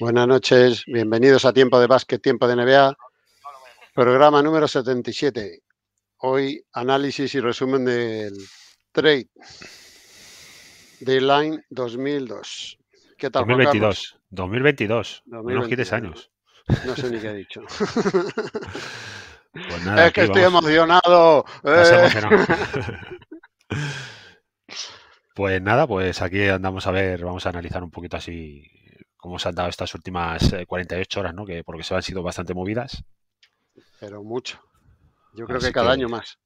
Buenas noches, bienvenidos a Tiempo de Básquet, Tiempo de NBA, programa número 77. Hoy análisis y resumen del trade de Line 2002. ¿Qué tal, 2022, 2022, 2022, unos años. No sé ni qué he dicho. Pues es que estoy emocionado. ¿eh? Pues nada, pues aquí andamos a ver, vamos a analizar un poquito así como se han dado estas últimas 48 eh, horas, ¿no? Que porque se han sido bastante movidas. Pero mucho. Yo creo que cada año más.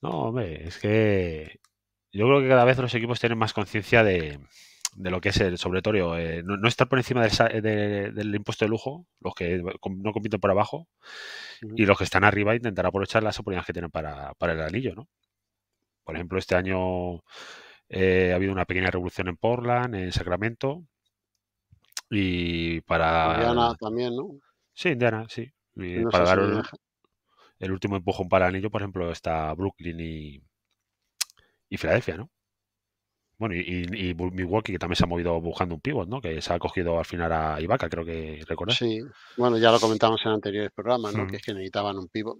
No, hombre, es que yo creo que cada vez los equipos tienen más conciencia de, lo que es el sobretorio. Eh, no, estar por encima del, impuesto de lujo, los que no compiten por abajo, y los que están arriba intentar aprovechar las oportunidades que tienen para, el anillo, ¿no? Por ejemplo, este año eh, ha habido una pequeña revolución en Portland, en Sacramento, y para. Indiana también, ¿no? Sí, Indiana, sí. Y el, último empujón para el anillo, por ejemplo, está Brooklyn y, y Filadelfia, ¿no? Bueno, y, y, Milwaukee, que también se ha movido buscando un pivot, ¿no? Que se ha cogido al final a Ibaka, creo que recordáis. Sí, bueno, ya lo comentamos en anteriores programas, ¿no? Mm. Que es que necesitaban un pivot.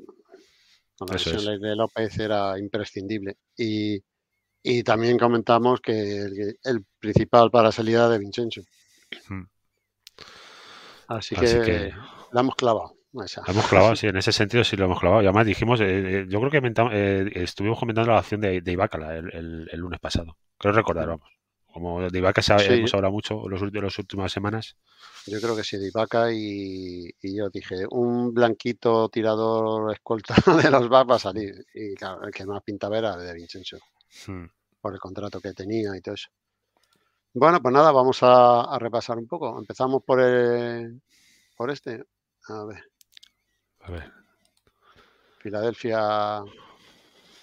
Con la Eso de López era imprescindible. Y, también comentamos que el, principal para salida de Vincenzo. Mm. Así, que, la hemos clavado. La hemos clavado, sí, en ese sentido sí lo hemos clavado. Y además dijimos, eh, eh, yo creo que eh, estuvimos comentando la acción de, de el, lunes pasado. Creo recordar, vamos. Como de Ibaca se ahora mucho los, las últimas semanas. Yo creo que sí, de Ibaka y, yo dije, un blanquito tirador escolta de los VAC va a salir. Y claro, el que más pintaba era de Vincenzo. Hmm. Por el contrato que tenía y todo eso. Bueno, pues nada, vamos a, repasar un poco. Empezamos por, por este. A ver. A ver. Filadelfia.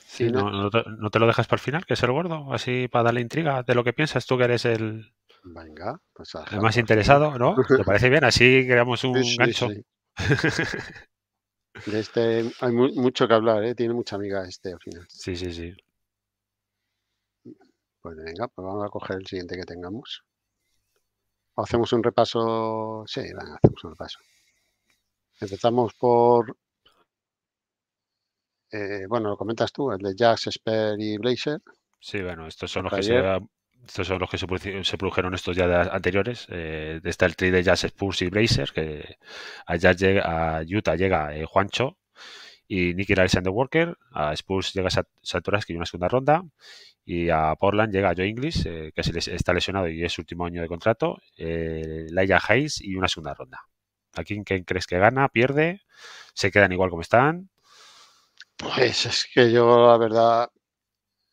Sí, no, te, lo dejas para el final, que es el gordo, así para darle intriga de lo que piensas tú que eres el, Venga, pues más interesado, ¿no? ¿Te parece bien? Así creamos un gancho. de este hay mucho que hablar, ¿eh? tiene mucha amiga este al final. Sí, sí, sí. Pues venga, pues vamos a coger el siguiente que tengamos. hacemos un repaso. Sí, venga, hacemos un repaso. Empezamos por. Eh, bueno, lo comentas tú, el de Jazz, Spur y Blazer. Sí, bueno, estos son los que se son los que se, produjeron estos ya anteriores. Eh, está el tri de Jazz Spurs y Blazer, que a, Utah llega eh, Juancho, y Nicky Alexander Worker, a Spurs llega Saturaski en una segunda ronda y a Portland llega Joe Inglis, eh, que se les está lesionado y es último año de contrato, eh, Laia Hayes y una segunda ronda. ¿A quién, crees que gana? ¿Pierde? ¿Se quedan igual como están? Pues es que yo la verdad...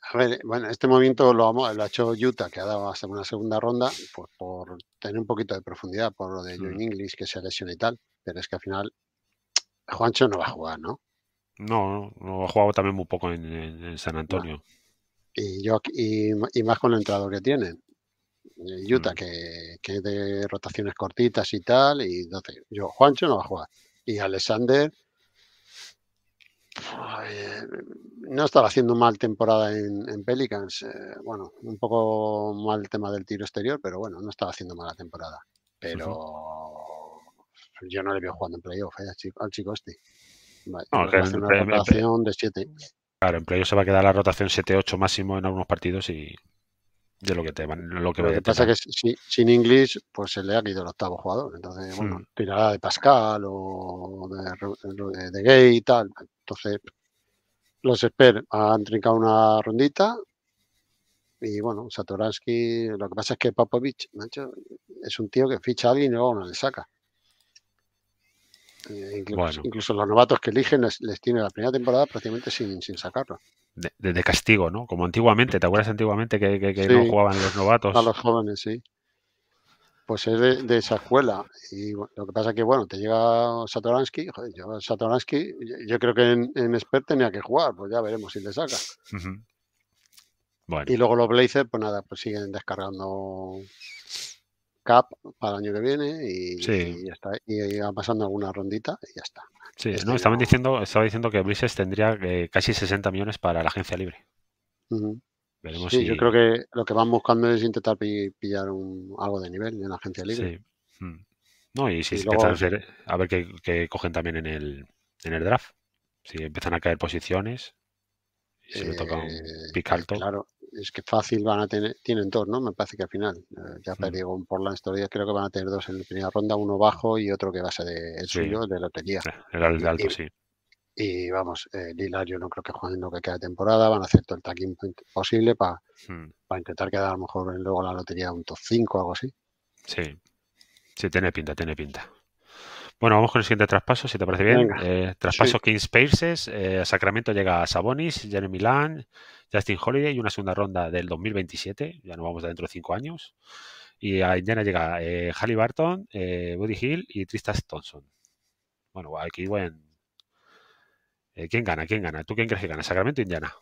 A ver, bueno, este momento lo, lo ha hecho Utah, que ha dado hasta una segunda ronda, pues por tener un poquito de profundidad, por lo de Joe mm. Inglis, que se lesiona y tal, pero es que al final Juancho no va a jugar, ¿no? No, no, ha jugado también muy poco en, San Antonio. Y, yo, y, más con el entrado que tiene. Eh, Utah, mm. que, de rotaciones cortitas y tal. Y sé, yo, Juancho no va a jugar. Y Alexander eh, no estaba haciendo mal temporada en, Pelicans. Eh, bueno, un poco mal el tema del tiro exterior, pero bueno, no estaba haciendo mala temporada. Pero yo no le veo jugando en playoff al chico este rotación de 7. Claro, en se va a quedar la rotación 7-8 máximo en algunos partidos y de lo que te van, lo que, pasa es que sin inglés pues se le ha ido el octavo jugador. Entonces, hmm. bueno, tirará de Pascal o de, de, Gay y tal. Entonces, los Spurs han trincado una rondita y bueno, Satoransky, lo que pasa es que Popovich, es un tío que ficha a alguien y luego no le saca. E incluso, los novatos que eligen les, tiene la primera temporada prácticamente sin, sin sacarlo. De, castigo, ¿no? Como antiguamente, ¿te acuerdas antiguamente que, no jugaban los novatos? A los jóvenes, sí. Pues es de, esa escuela. Y lo que pasa es que, bueno, te llega Satoransky. yo, creo que en, expert tenía que jugar, pues ya veremos si le saca. Y luego los Blazers, pues nada, pues siguen descargando cap para el año que viene y, ya está. Y, va pasando alguna rondita y ya está. Sí, este estaban diciendo, estaba diciendo que Brises tendría eh, casi 60 millones para la agencia libre. sí, yo creo que lo que van buscando es intentar pillar un, algo de nivel en la agencia libre. Mm. No, y si a ver qué, cogen también en el, en draft. Si empiezan a caer posiciones, si le toca un eh, pick alto. Claro, es que fácil van a tener, tienen dos, ¿no? Me parece que al final, eh, ya perdí un por la historia creo que van a tener dos en la primera ronda, uno bajo y otro que va a ser de, el suyo, de lotería. Eh, el alto, y, sí. Y vamos, eh, Lilar yo no creo que jueguen lo que queda de temporada, van a hacer todo el tagging posible para hmm. intentar quedar a lo mejor luego la lotería un top 5 o algo así. Sí, sí, tiene pinta, tiene pinta. Bueno, vamos con el siguiente traspaso, si te parece bien. Eh, traspaso King Kings A eh, Sacramento llega Sabonis, Jeremy Lan, Justin Holiday y una segunda ronda del 2027. Ya no vamos dentro de cinco años. Y a Indiana llega eh, Halliburton, Woody eh, Hill y Tristas Thompson. Bueno, aquí bueno. ¿Quién gana? ¿Quién gana? ¿Tú quién crees que gana? ¿Sacramento o Indiana?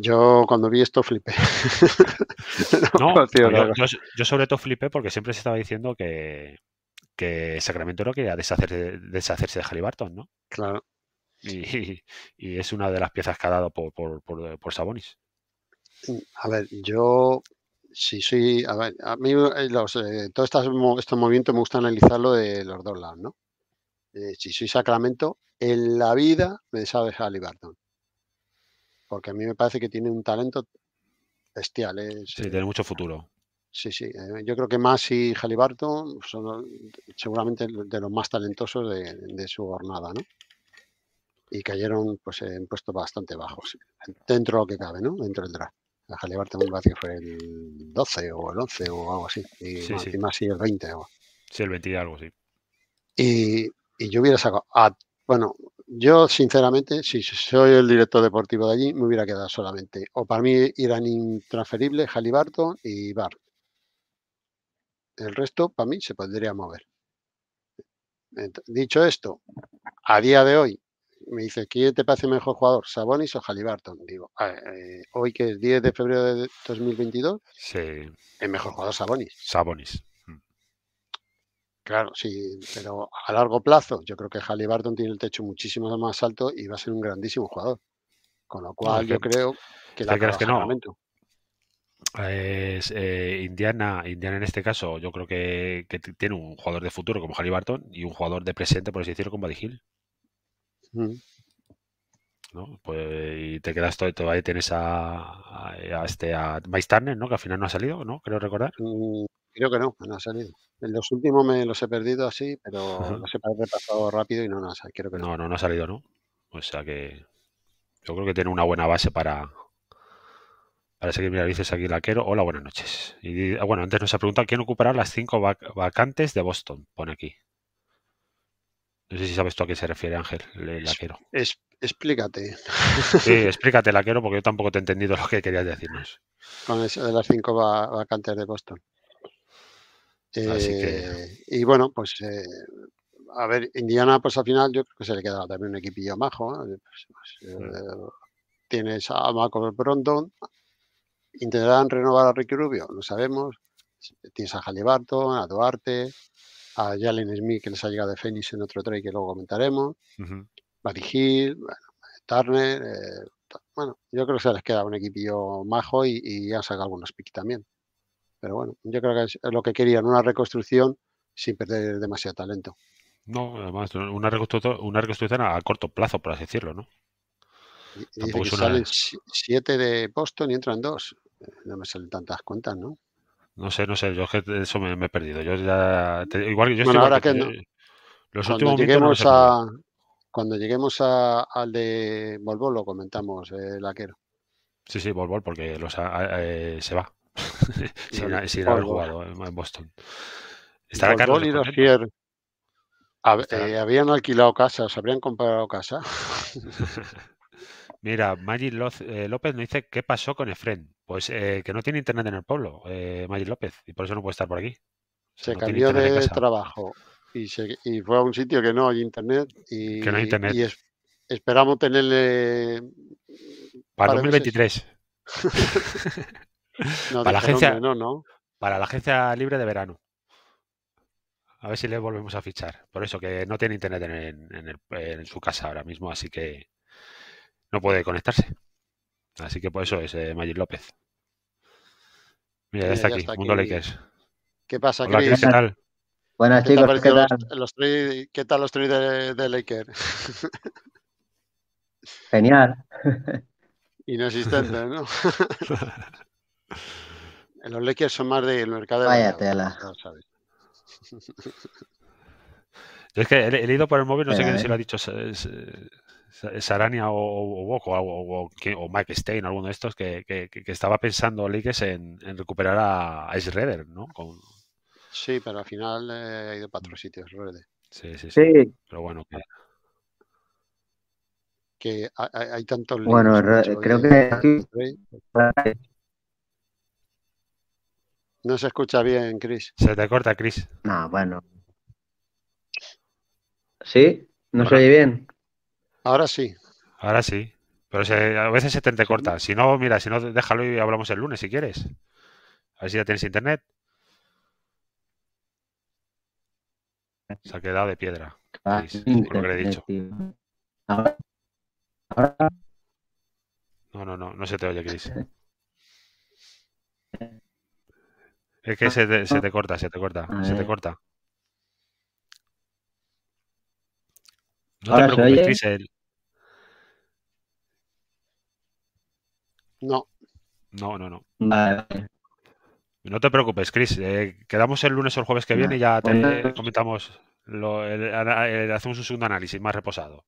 Yo cuando vi esto flipé. no, yo, yo sobre todo flipé porque siempre se estaba diciendo que, que Sacramento no quería deshacerse, deshacerse de Halliburton, ¿no? Claro. Y, es una de las piezas que ha dado por, por, eh, Sabonis. Mm, a ver, yo sí, soy a, mí eh, los, eh, todos estos, movimientos me gusta analizarlo de los dos lados, ¿no? si soy Sacramento, en la vida me de Halliburton. Porque a mí me parece que tiene un talento bestial. sí, tiene mucho futuro. Sí, sí. Eh, yo creo que más y Jalibarto son seguramente de los más talentosos de, su jornada, ¿no? Y cayeron pues, en puestos bastante bajos, eh, dentro de lo que cabe, ¿no? Dentro del draft. La Jalibarto me parece que fue el 12 o el 11 o algo así. Y sí, sí. Y el 20 o... Sí, el 20 y algo, sí. Y, yo hubiera sacado... bueno, yo sinceramente, si soy el director deportivo de allí, me hubiera quedado solamente. O para mí eran intransferibles Jalibarto y Bar el resto, para mí, se podría mover. Dicho esto, a día de hoy, me dice, ¿quién te parece mejor jugador? ¿Sabonis o Halliburton? Digo, eh, hoy que es 10 de febrero de 2022, sí. el mejor jugador Sabonis. Sabonis. Mm. Claro, sí, pero a largo plazo yo creo que Halliburton tiene el techo muchísimo más alto y va a ser un grandísimo jugador. Con lo cual yo creo que la es que no es, eh, Indiana, Indiana en este caso, yo creo que, tiene un jugador de futuro como Barton y un jugador de presente, por así decirlo, como Buddy Hill. Pues, y te quedas todo, ahí, tienes a, este a ¿no? Que al final no ha salido, ¿no? Creo recordar. Mm, creo que no, no ha salido. En los últimos me los he perdido así, pero no sé he repasado rápido y no, no, creo que No, no, no ha salido, ¿no? O sea que yo creo que tiene una buena base para, Parece que mira, dices aquí Laquero. Hola, buenas noches. Y ah, bueno, antes nos ha preguntado quién ocupará las cinco vacantes de Boston. Pone aquí. No sé si sabes tú a qué se refiere, Ángel, Laquero. explícate. Sí, explícate, Laquero, porque yo tampoco te he entendido lo que querías decirnos. Con eso de las cinco vacantes de Boston. Así que... Eh, y bueno, pues eh, a ver, Indiana, pues al final yo creo que se le queda también un equipillo majo. Pues, pues, eh, tienes a Marco Brondon, ¿Intentarán renovar a Ricky Rubio? No sabemos. Tienes a Halliburton, a Duarte, a Jalen Smith, que les ha llegado de Phoenix en otro trade que luego comentaremos. Uh -huh. Hill, bueno, Turner. Eh, bueno, yo creo que se les queda un equipo majo y, han sacado algunos picks también. Pero bueno, yo creo que es lo que querían, una reconstrucción sin perder demasiado talento. No, además, una reconstrucción, a corto plazo, por así decirlo, ¿no? Y, salen siete de Boston y entran dos no me salen tantas cuentas, ¿no? No sé, no sé, yo es que eso me, he perdido. Yo ya. igual yo bueno, ahora que, no. Los cuando lleguemos a, Cuando lleguemos a, al de Volvo lo comentamos, el Laquero. Sí, sí, Volvo porque los, eh, se va. sin, no, haber jugado en Boston. Estará Carlos. Y o Hab, eh, habían alquilado casas, habrían comprado casa. Mira, Maggi eh, López nos dice qué pasó con Efren. Pues eh, que no tiene internet en el pueblo, eh, López, y por eso no puede estar por aquí. Se cambió de trabajo y, fue a un sitio que no hay internet. Y, que no hay internet. Y esperamos tenerle. Para 2023. para, la agencia, no, no. para la agencia libre de verano. A ver si le volvemos a fichar. Por eso que no tiene internet en su casa ahora mismo, así que no puede conectarse. Así que por eso es eh, López. Mira, ya está, aquí, Mundo Lakers. ¿Qué pasa, ¿Qué tal? Buenas, ¿Qué chicos. ¿Qué tal los, los ¿Qué tal los de, de Lakers? Genial. Inexistente, ¿no? los Lakers son más del de, mercado Vaya tela. Yo es que he, leído por el móvil, no sé eh. si lo ha dicho. Sarania o, o o, Mike Stein, alguno de estos que, que, estaba pensando Leagues en, recuperar a, Ice Redder, ¿no? Sí, pero al final eh, ha ido para otros sitios, Sí, sí, sí, Pero bueno, que... hay, tantos... Bueno, creo que... Aquí... No se escucha bien, Chris. Se te corta, Chris. Ah, bueno. ¿Sí? ¿No se oye bien? Ahora sí. Ahora sí. Pero a veces se te corta. Si no, mira, si no, déjalo y hablamos el lunes si quieres. A ver si ya tienes internet. Se ha quedado de piedra. Ah, lo he dicho. Ahora, No, no, no, no se te oye, Chris. Es que se te, se te, ah, corta, se te corta, se te corta. No te preocupes, No. No, no, no. No te preocupes, Chris. Eh, quedamos el lunes o el jueves que viene y ya te comentamos, hacemos un segundo análisis más reposado.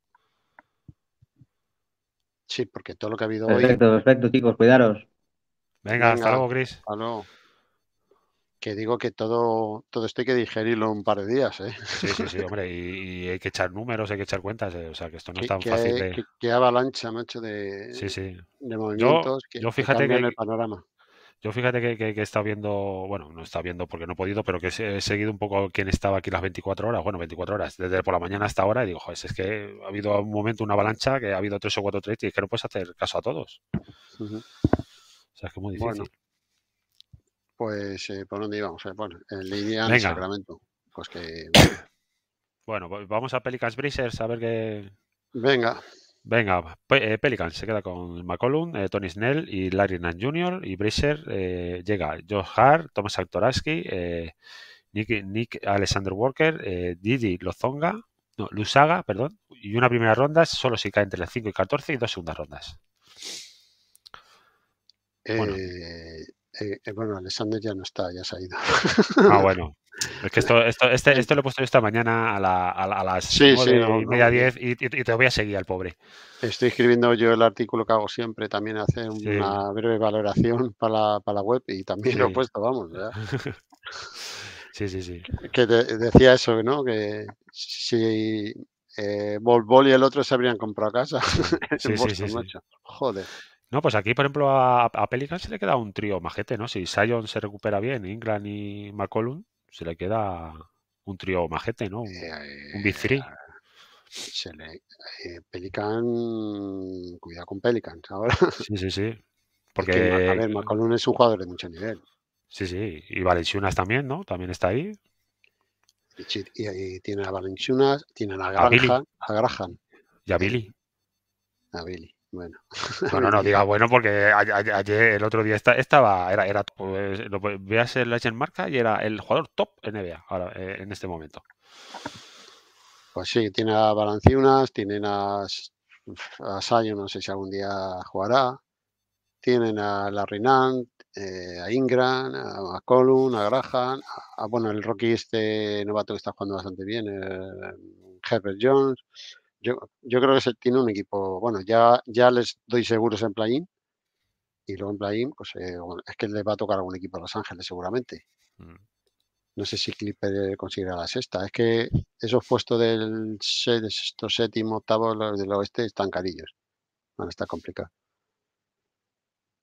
Sí, porque todo lo que ha habido perfecto, hoy. Perfecto, perfecto, chicos, cuidaros. Venga, Venga hasta luego, Chris. Hasta luego que digo que todo, todo esto hay que digerirlo un par de días. ¿eh? Sí, sí, sí, hombre, y, hay que echar números, hay que echar cuentas, eh, o sea, que esto no es tan fácil. De... Que, que, avalancha, macho, de, sí, sí. de movimientos yo, que, yo fíjate que, el panorama. Yo fíjate que, que, he estado viendo, bueno, no he estado viendo porque no he podido, pero que he seguido un poco quién estaba aquí las 24 horas, bueno, 24 horas, desde por la mañana hasta ahora, y digo, joder, es que ha habido un momento, una avalancha, que ha habido tres o cuatro trades y es que no puedes hacer caso a todos. O sea, es que es muy difícil. Pues, eh, ¿por dónde íbamos? Eh, bueno, eh, en Sacramento. Pues que. Bueno, pues vamos a Pelicans Breezers a ver qué. Venga. Venga, Pelicans se queda con McCollum, Tony Snell y Larry Nan Jr. Y eh, llega Josh Hart, Thomas Aktoraski, Nick, Nick, Alexander Walker, Didi Lozonga, no, Lusaga, perdón, y una primera ronda solo si cae entre las 5 y 14 y dos segundas rondas. Bueno. Eh, eh, bueno, Alexander ya no está, ya se ha ido. Ah, bueno. Es que esto, esto, este, esto lo he puesto yo esta mañana a, la, las sí, y media diez y, te voy a seguir al pobre. Estoy escribiendo yo el artículo que hago siempre, también hace una breve valoración para la, para la web y también lo he puesto, vamos. ¿verdad? Sí, sí, sí. Que decía eso, ¿no? Que si eh, Bol y el otro se habrían comprado casa. en Joder. No, pues aquí, por ejemplo, a, Pelican se le queda un trío majete, ¿no? Si Sion se recupera bien, Ingram y McCollum, se le queda un trío majete, ¿no? Un, eh, Big Three. Se le, eh, Pelican, cuidado con Pelican ahora. Sí, sí, sí. Porque, a ver, McCollum es un jugador de mucho nivel. Sí, sí. Y Valenciunas también, ¿no? También está ahí. Y, ahí tiene a Valenciunas, tiene a, a, Graham. Y a Billy. A Billy. Bueno. No, no, diga bueno porque ayer, el otro día estaba, era, era pues, lo, veas el Legend Marca y era el jugador top NBA ahora, eh, en este momento. Pues sí, tiene a Balanciunas, tienen a, Sayo, no sé si algún día jugará, tienen a Larry eh, a Ingram, a, Colum, a Graham, a, bueno, el Rocky este novato que está jugando bastante bien, eh, Herbert Jones. Yo, creo que se tiene un equipo, bueno, ya, ya les doy seguros en play-in y luego en play-in, pues eh, es que les va a tocar algún equipo a Los Ángeles seguramente. Mm. No sé si Clipper conseguirá la sexta. Es que esos puestos del sexto, séptimo, octavo del oeste están carillos. Van a estar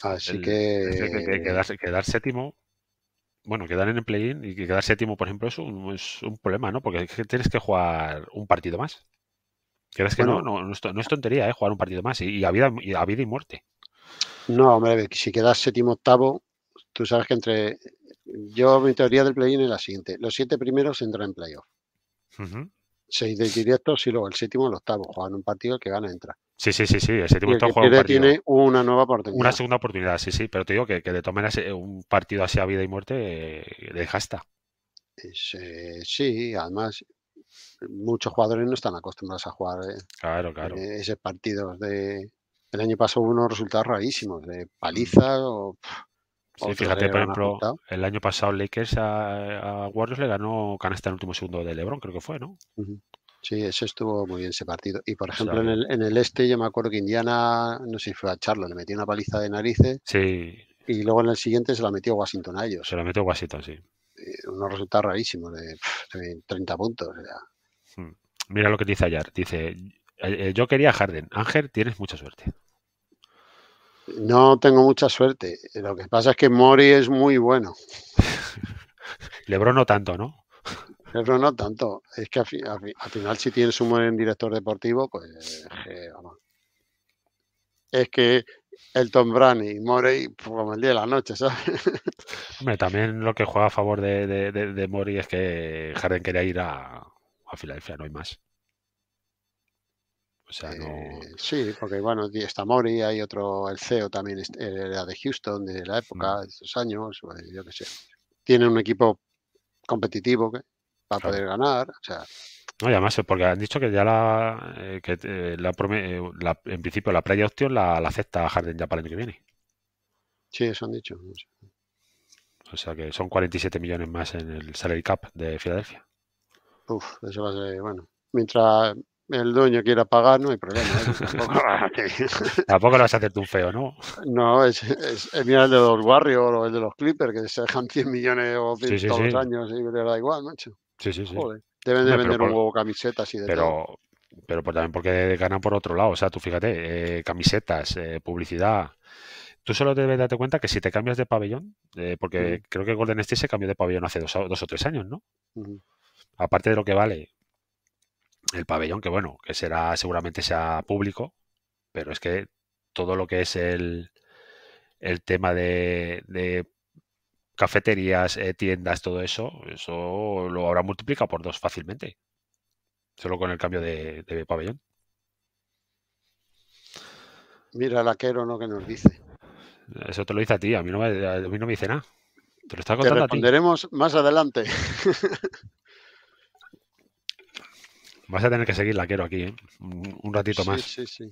Así que... quedarse, quedar séptimo bueno, quedar en el play-in y quedar séptimo, por ejemplo, eso es un, problema, ¿no? Porque tienes que jugar un partido más. ¿Crees que no? No, es, tontería, ¿eh? Jugar un partido más y, y, a vida, y, muerte. No, hombre, si quedas séptimo octavo, tú sabes que entre. Yo, mi teoría del play-in es la siguiente: los siete primeros entran en playoff. Seis de directo, y luego el séptimo, el octavo. Juegan un partido, que gana entra. Sí, sí, sí, sí. El séptimo está tiene una nueva oportunidad. Una segunda oportunidad, sí, sí. Pero te digo que, que de tomar eh, un partido así a vida y muerte eh, deja hasta. sí, además, muchos jugadores no están acostumbrados a jugar eh, claro, claro. Eh, esos partidos de... El año pasado hubo unos resultados rarísimos, de paliza mm. o... fíjate, por ejemplo, el año pasado Lakers a, Warriors le ganó canasta en el último segundo de LeBron, creo que fue, ¿no? Sí, eso estuvo muy bien ese partido. Y por ejemplo, en el, en el, este, yo me acuerdo que Indiana, no sé si fue a Charlo, le metió una paliza de narices. Sí. Y luego en el siguiente se la metió Washington a ellos. Se la metió Washington, sí. Eh, unos resultados rarísimos de, 30 puntos. Hmm. Mira lo que dice Ayar. Dice, eh, eh, yo quería Harden. Ángel, tienes mucha suerte. No tengo mucha suerte. Lo que pasa es que Mori es muy bueno. Lebron no tanto, ¿no? Lebron no tanto. Es que al, final si tienes un buen director deportivo, pues... Es que Elton Tom y Morey pues, como el día de la noche, ¿sabes? Hombre, también lo que juega a favor de, Mori es que Harden quería ir a, a Filadelfia, no hay más. O sea, no... Eh, sí, porque bueno, está Mori, hay otro, el CEO también eh, era de Houston, de la época, mm. de esos años, pues, yo qué sé. Tiene un equipo competitivo que, para poder ganar, o sea, no, y además, eh, porque han dicho que ya la, eh, que, eh, la, en principio la playa opción la, acepta Harden ya para el año que viene. Sí, eso han dicho. O sea que son 47 millones más en el salary cap de Filadelfia. Uf, eso va a ser, bueno, mientras el dueño quiera pagar, no hay problema. Tampoco... lo vas a hacer tú feo, ¿no? No, es, el de los Warriors o el de los Clippers, que se dejan 100 millones o 100 todos los años y le da igual, macho. Sí, sí, Joder. sí. Deben de vender un huevo camisetas y de Pero, pero también porque ganan por otro lado. O sea, tú fíjate, eh, camisetas, eh, publicidad. Tú solo debes darte cuenta que si te cambias de pabellón, eh, porque creo que Golden State se cambió de pabellón hace dos, o tres años, ¿no? Aparte de lo que vale el pabellón, que bueno, que será seguramente sea público, pero es que todo lo que es el, tema de, de cafeterías, eh, tiendas, todo eso, eso lo habrá multiplicado por dos fácilmente. Solo con el cambio de, pabellón. Mira la quiero ¿no? Que nos dice. Eso te lo dice a ti, a mí no me, a mí no me dice nada. Te lo está contando te responderemos a más adelante. Vas a tener que seguir quiero aquí, ¿eh? un, ratito más. Sí, sí.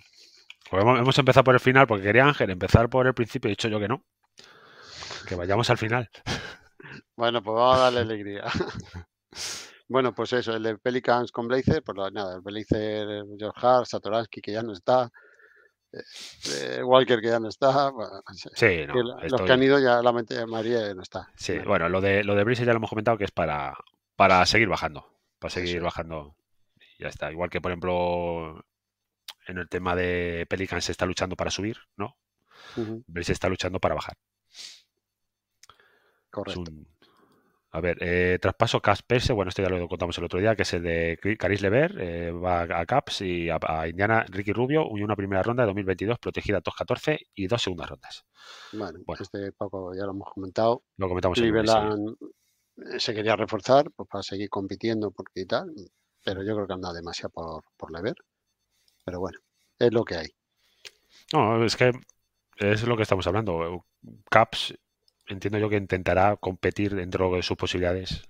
Pues hemos, hemos, empezado por el final porque quería Ángel empezar por el principio y he dicho yo que no vayamos al final. Bueno, pues vamos a darle alegría. Bueno, pues eso, el de Pelicans con Blazer, pues nada, el Blazer, George Hart, Satoransky, que ya no está, eh, eh, Walker, que ya no está. sí, los que han ido ya, la mente María eh, no está. Sí, bueno, lo de, lo de Blazer ya lo hemos comentado que es para, para seguir bajando, para seguir bajando. ya está. Igual que, por ejemplo, en el tema de Pelicans se está luchando para subir, ¿no? Uh está luchando para bajar. Correcto. A ver, eh, traspaso traspaso perse bueno, esto ya lo contamos el otro día, que es el de Caris Lever, eh, va a Caps y a, Indiana Ricky Rubio y una primera ronda de 2022 protegida 2-14 y dos segundas rondas. Bueno, este poco ya lo hemos comentado. Lo comentamos eh, se quería reforzar pues, para seguir compitiendo y tal, pero yo creo que anda demasiado por, por Lever. Pero bueno, es lo que hay. No, es que es lo que estamos hablando. Caps entiendo yo que intentará competir dentro de sus posibilidades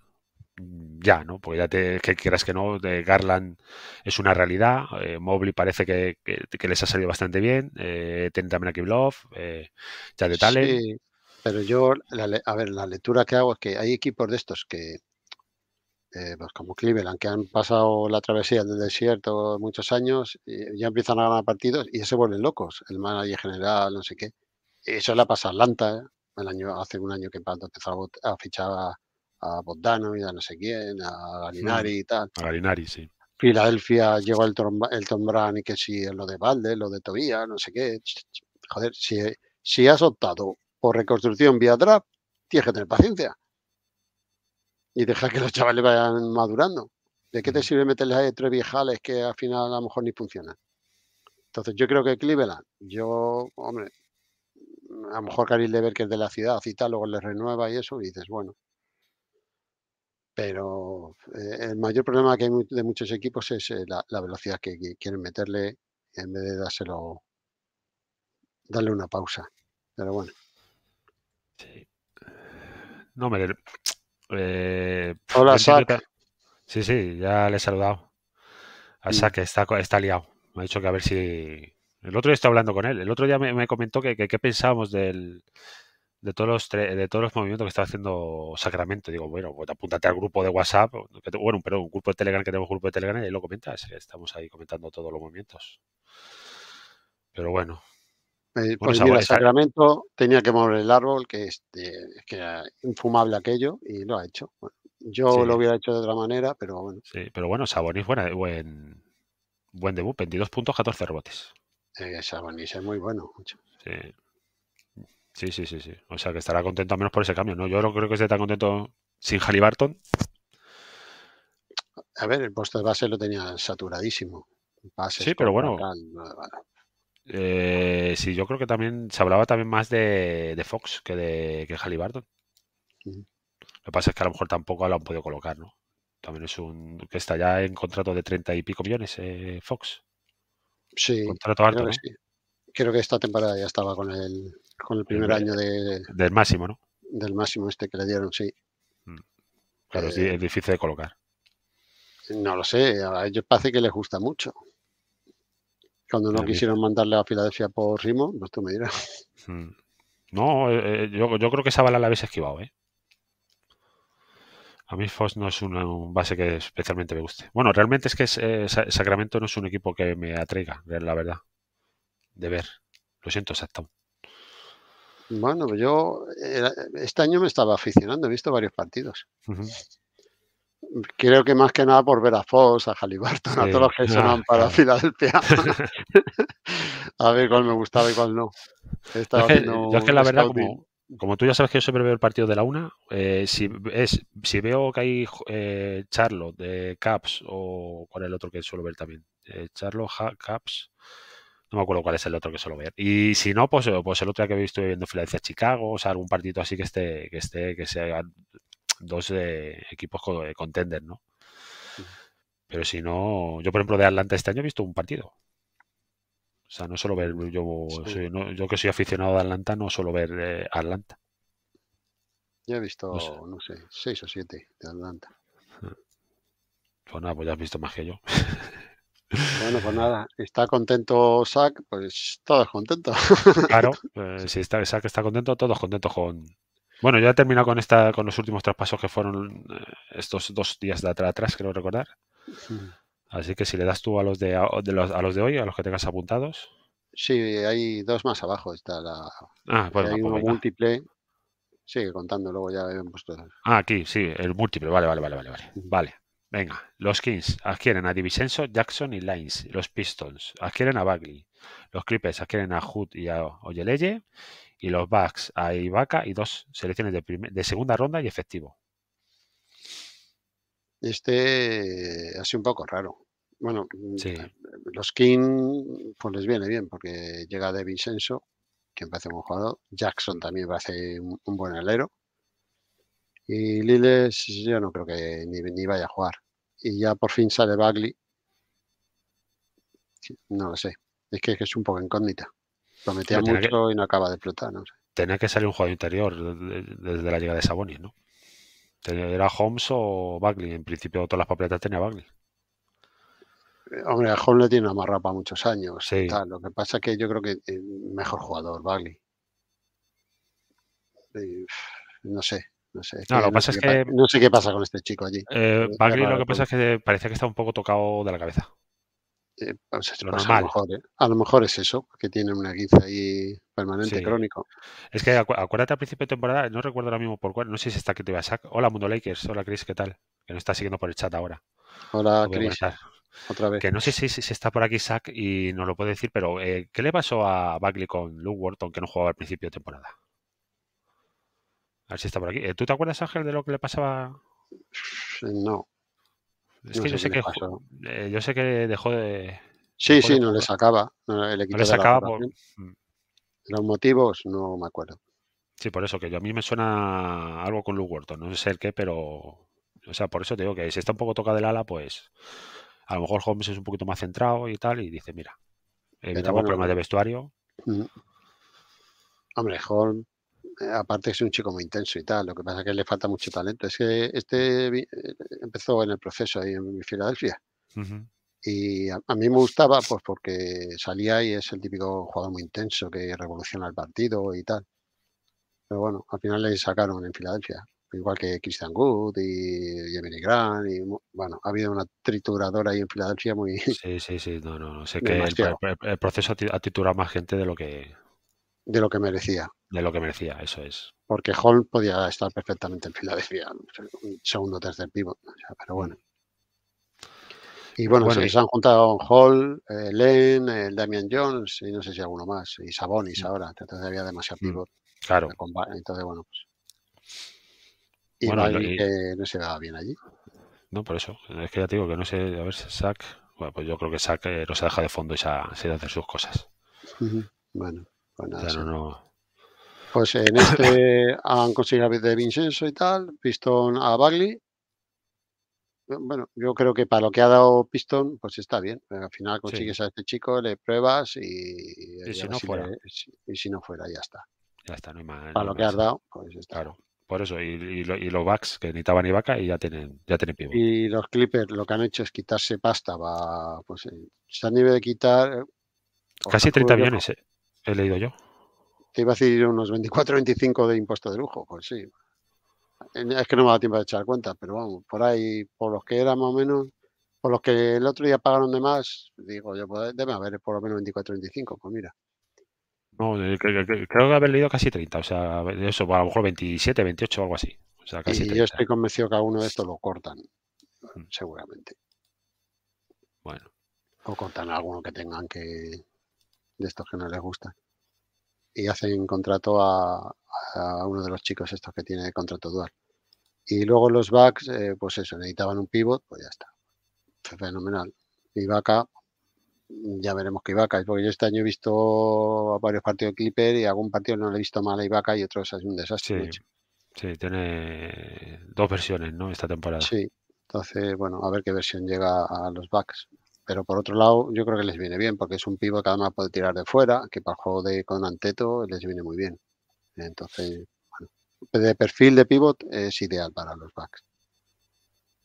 mm, ya, ¿no? Porque ya te, que quieras que no, de Garland es una realidad, eh, Mobley parece que, les ha salido bastante bien, eh, también a eh, ya de talent Sí, pero yo, a ver, la lectura que hago es que hay equipos de estos que, eh, pues como Cleveland, que han pasado la travesía del desierto muchos años, ya empiezan a ganar partidos y ya se vuelven locos, el manager general, no sé qué. Eso es la a Atlanta, el año, hace un año que Pato empezó a, a fichar a, a y a no sé quién, a Galinari hmm. y tal. A Galinari, sí. Filadelfia llegó el, el Tom y que si sí, lo de Valde, lo de Tobía, no sé qué. Joder, si, si has optado por reconstrucción vía draft, tienes que tener paciencia. Y dejar que los chavales vayan madurando. ¿De qué te hmm. sirve meterles ahí tres viejales que al final a lo mejor ni funcionan? Entonces yo creo que Cleveland, yo, hombre, a lo mejor Karim ver que es de la ciudad y tal, luego le renueva y eso, y dices, bueno. Pero eh, el mayor problema que hay de muchos equipos es eh, la, velocidad que, quieren meterle en vez de dárselo, darle una pausa. Pero bueno. Sí. No, me... Eh, Hola, Sac. Sí, sí, ya le he saludado. A mm. está, está liado. Me ha dicho que a ver si el otro día estaba hablando con él. El otro día me, comentó que qué pensábamos de todos los de todos los movimientos que está haciendo Sacramento. Digo, bueno, pues apúntate al grupo de WhatsApp, bueno, pero un grupo de Telegram que tenemos un grupo de Telegram y ahí lo comentas. Estamos ahí comentando todos los movimientos. Pero bueno. Eh, pues ahora Sacramento tenía que mover el árbol, que, este, era infumable aquello, y lo ha hecho. yo lo hubiera hecho de otra manera, pero bueno. Sí, pero bueno, Sabonis, buena, buen, debut, 22 puntos, 14 rebotes. Esa eh, Sabonis es muy bueno. Sí. Sí, sí, sí, O sea que estará contento al menos por ese cambio, ¿no? Yo no creo que esté tan contento sin Halliburton. A ver, el puesto de base lo tenía saturadísimo. sí, pero bueno. Eh, sí, yo creo que también se hablaba también más de, Fox que de que Halliburton. Lo que pasa es que a lo mejor tampoco lo han podido colocar, También es un que está ya en contrato de treinta y pico millones, eh, Fox. Sí, creo, que esta temporada ya estaba con el, con el primer año de, del máximo, ¿no? Del máximo este que le dieron, sí. Claro, mm. eh, es difícil de colocar. No lo sé, a ellos parece que les gusta mucho. Cuando no quisieron mandarle a Filadelfia por Rimo, ¿no? Pues tú me dirás. Mm. No, eh, eh, yo, yo, creo que esa bala la habéis esquivado, ¿eh? A mí FOS no es un base que especialmente me guste. Bueno, realmente es que eh, Sacramento no es un equipo que me atraiga, la verdad. De ver. Lo siento, exacto. Bueno, yo este año me estaba aficionando, he visto varios partidos. Creo que más que nada por ver a FOS, a Halliburton, a todos los que sonan para Filadelfia. a ver cuál me gustaba y cuál no. yo es que la verdad, como, como tú ya sabes que yo siempre veo el partido de la una, eh, si, es, si veo que hay eh, Charlo de Caps o cuál es el otro que suelo ver también, eh, Charlo Caps, no me acuerdo cuál es el otro que suelo ver. Y si no, pues, pues el otro día que estuve viendo Filadelfia Chicago, o sea, algún partido así que esté, que esté, que sea dos equipos contender, ¿no? Pero si no, yo por ejemplo de Atlanta este año he visto un partido. O sea, no solo ver, yo, que soy aficionado a Atlanta, no solo ver eh, Atlanta. Ya he visto, no sé. seis o siete de Atlanta. Ah. Pues nada, pues ya has visto más que yo. Bueno, pues nada, está contento SAC, pues todos contentos. Claro, eh, si SAC está contento, todos contentos con. Bueno, ya he terminado con esta, con los últimos traspasos que fueron eh, estos dos días de atrás, atrás creo recordar. Así que si le das tú a los de, a los de hoy, a los que tengas apuntados. Sí, hay dos más abajo. Está la. Ah, bueno, pues hay múltiple. Sigue contando, luego ya vemos puesto. Ah, aquí, sí, el múltiple. Vale, vale, vale, vale. Vale. vale. Venga, los Kings adquieren a Divisenso, Jackson y Lines. Los Pistons adquieren a Bagley. Los Clippers adquieren a Hood y a Oyeleye. Y los Bucks a Ibaka y dos selecciones de, de segunda ronda y efectivo este sido un poco raro. Bueno, mm, los King pues les viene bien porque llega De Vincenzo, que parece un buen jugador. Jackson también parece un, un buen alero. Y Liles yo no creo que ni, vaya a jugar. Y ya por fin sale Bagley. No lo sé. Es que, es, un poco incógnita. metía mucho y no acaba de explotar. Tenía que salir un jugador interior desde la llegada de Sabonis, ¿no? Era Holmes o Bagley. En principio todas las papeletas tenía Bagley. Eh, hombre, a Holmes le tiene una marra para muchos años. Lo que pasa es que yo creo que es eh, mejor jugador, Bagley. no sé, no sé. no, lo pasa es que, No sé qué pasa con este chico allí. Eh, Bagley lo que pasa es que parece que está un poco tocado de la cabeza. Eh, ¿eh? A, lo mejor, es eso, que tiene una guisa ahí permanente, crónico. Es que acuérdate al principio de temporada, no recuerdo ahora mismo por cuál, no sé si está que te iba a Hola Mundo Lakers, hola Chris, ¿qué tal? Que nos está siguiendo por el chat ahora. Hola Chris. Otra vez. Que no sé si, si, está por aquí Zach y nos lo puede decir, pero eh, ¿qué le pasó a Bagley con Luke Wharton que no jugaba al principio de temporada? A ver si está por aquí. ¿Tú te acuerdas, Ángel, de lo que le pasaba? No, es que, yo sé que, eh, yo sé que dejó de. Sí, sí, no le sacaba. el equipo le sacaba por... Mm. Los motivos no me acuerdo. Sí, por eso, que yo, a mí me suena algo con Luke Wharton, no sé el qué, pero. O sea, por eso te digo que si está un poco toca del ala, pues. A lo mejor Holmes es un poquito más centrado y tal, y dice, mira, evitamos problemas de eh, vestuario. Mm. Hombre, Holmes eh, aparte es un chico muy intenso y tal, lo que pasa es que le falta mucho talento. Es que este eh, empezó en el proceso ahí en Filadelfia. Y a, mí me gustaba pues porque salía y es el típico jugador muy intenso que revoluciona el partido y tal. Pero bueno, al final le sacaron en Filadelfia. Igual que Christian Good y Jeremy Grant. Y, bueno, ha habido una trituradora ahí en Filadelfia muy... Sí, sí, sí. No, no, Sé que el, proceso ha triturado más gente de lo que... De lo que merecía. De lo que merecía, eso es. Porque Hall podía estar perfectamente en Filadelfia, un segundo tercer pivot, pero bueno. Y bueno, se han juntado Hall, eh, Lane, Len, eh, Damian Jones y no sé si alguno más, y Sabonis mm. ahora, entonces había demasiado mm, pivot. Claro. Entonces, bueno, pues. Y bueno, no, que no se daba bien allí. No, por eso. Es que ya te digo que no sé, a ver, Sack. Bueno, pues yo creo que Sack eh, no se deja de fondo y se, se hace sus cosas. Bueno, pues nada. no, pues en este han conseguido a De Vincenzo y tal, pistón a Bagley. Bueno, yo creo que para lo que ha dado Pistón, pues está bien. Al final consigues a este chico, le pruebas y, y si no fuera. ya está. Ya está, no hay más. Para lo que has dado, pues está. Claro. Por eso, y, los backs que necesitaban ni vaca y ya tienen, ya tienen Y los clippers lo que han hecho es quitarse pasta. Va, pues, eh, se han de quitar. Eh, Casi 30 aviones, eh, he leído yo. Te iba a decir unos 24 25 de impuesto de lujo, pues sí. Es que no me da tiempo de echar cuenta, pero vamos, por ahí, por los que era más o menos, por los que el otro día pagaron de más, digo yo, pues, debe haber por lo menos 24 25, pues mira. No, eh, creo que haber leído casi 30, o sea, eso, a lo mejor 27, 28 o algo así. O y yo estoy convencido que a uno de estos lo cortan, mm. seguramente. Bueno. O cortan a alguno que tengan que. de estos que no les gustan y hacen contrato a, uno de los chicos estos que tiene contrato dual. Y luego los backs, eh, pues eso, necesitaban un pivot, pues ya está. fenomenal fenomenal. Ibaka, ya veremos qué Ibaka es, porque yo este año he visto varios partidos de Clipper y algún partido no le he visto mal a Ibaka y otros es un desastre. Sí, sí, tiene dos versiones, ¿no? Esta temporada. Sí, entonces, bueno, a ver qué versión llega a los backs. Pero por otro lado, yo creo que les viene bien, porque es un pivot que además puede tirar de fuera, que para el juego de, con Anteto les viene muy bien. Entonces, bueno, de perfil de pivot es ideal para los backs.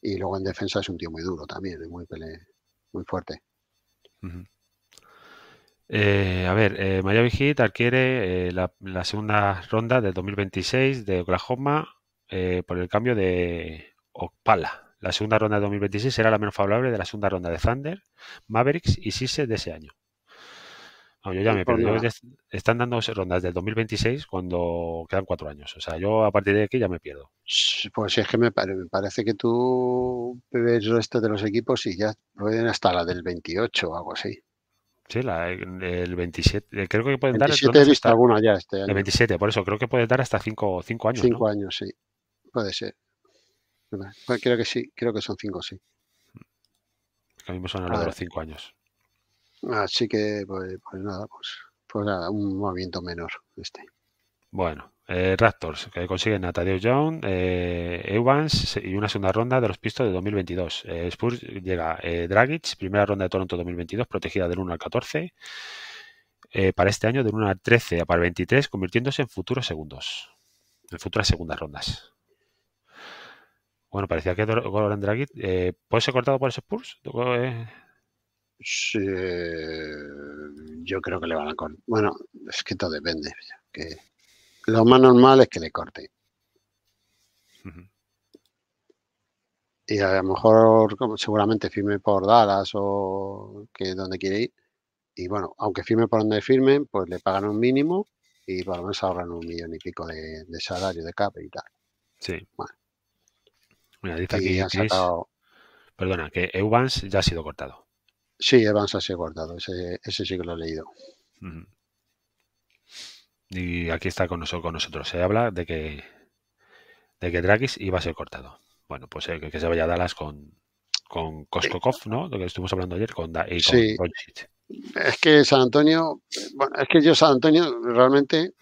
Y luego en defensa es un tío muy duro también, muy, pele, muy fuerte. Eh, a ver, eh, Miami Heat adquiere eh, la, segunda ronda del 2026 de Oklahoma eh, por el cambio de Ocpala. La segunda ronda de 2026 será la menos favorable de la segunda ronda de Thunder, Mavericks y Sise de ese año. Pues están dando rondas del 2026 cuando quedan cuatro años. O sea, yo a partir de aquí ya me pierdo. Pues es que me, parece que tú ves el resto de los equipos y ya pueden hasta la del 28 o algo así. Sí, la, el 27. Creo que pueden 27 he visto alguna ya este año. El 27, por eso creo que puede dar hasta cinco, cinco años. Cinco años, sí. Puede ser. Pues creo que sí, creo que son cinco, sí. Lo mismo son los de los cinco años. Así que, pues, pues, nada, pues, pues nada, un movimiento menor este. Bueno, eh, Raptors, que consiguen a Tadeo Young, eh, Evans y una segunda ronda de los pistos de 2022. Eh, Spurs llega Dragic, primera ronda de Toronto 2022, protegida del 1 al 14. para este año del 1 al 13 a para el 23, convirtiéndose en futuros segundos, en futuras segundas rondas. Bueno, parecía que Goran Dragic. Eh, ¿Puede ser cortado por ese Spurs? Sí, yo creo que le van a cortar. Bueno, es que todo depende. lo más normal es que le corte. Y a lo mejor seguramente firme por Dallas o que donde quiere ir. Y bueno, aunque firme por donde firme, pues le pagan un mínimo y por lo menos ahorran un millón y pico de, salario de cap y tal. Sí. Bueno dice Perdona, que Evans ya ha sido cortado. Sí, Evans ha sido cortado, ese, ese sí que lo he leído. Y aquí está con nosotros, Se habla de que, de que Drakis iba a ser cortado. Bueno, pues eh, que, se vaya a Dallas con, con Koskokov, ¿no? Lo que estuvimos hablando ayer con, da Es que San Antonio, bueno, es que yo San Antonio realmente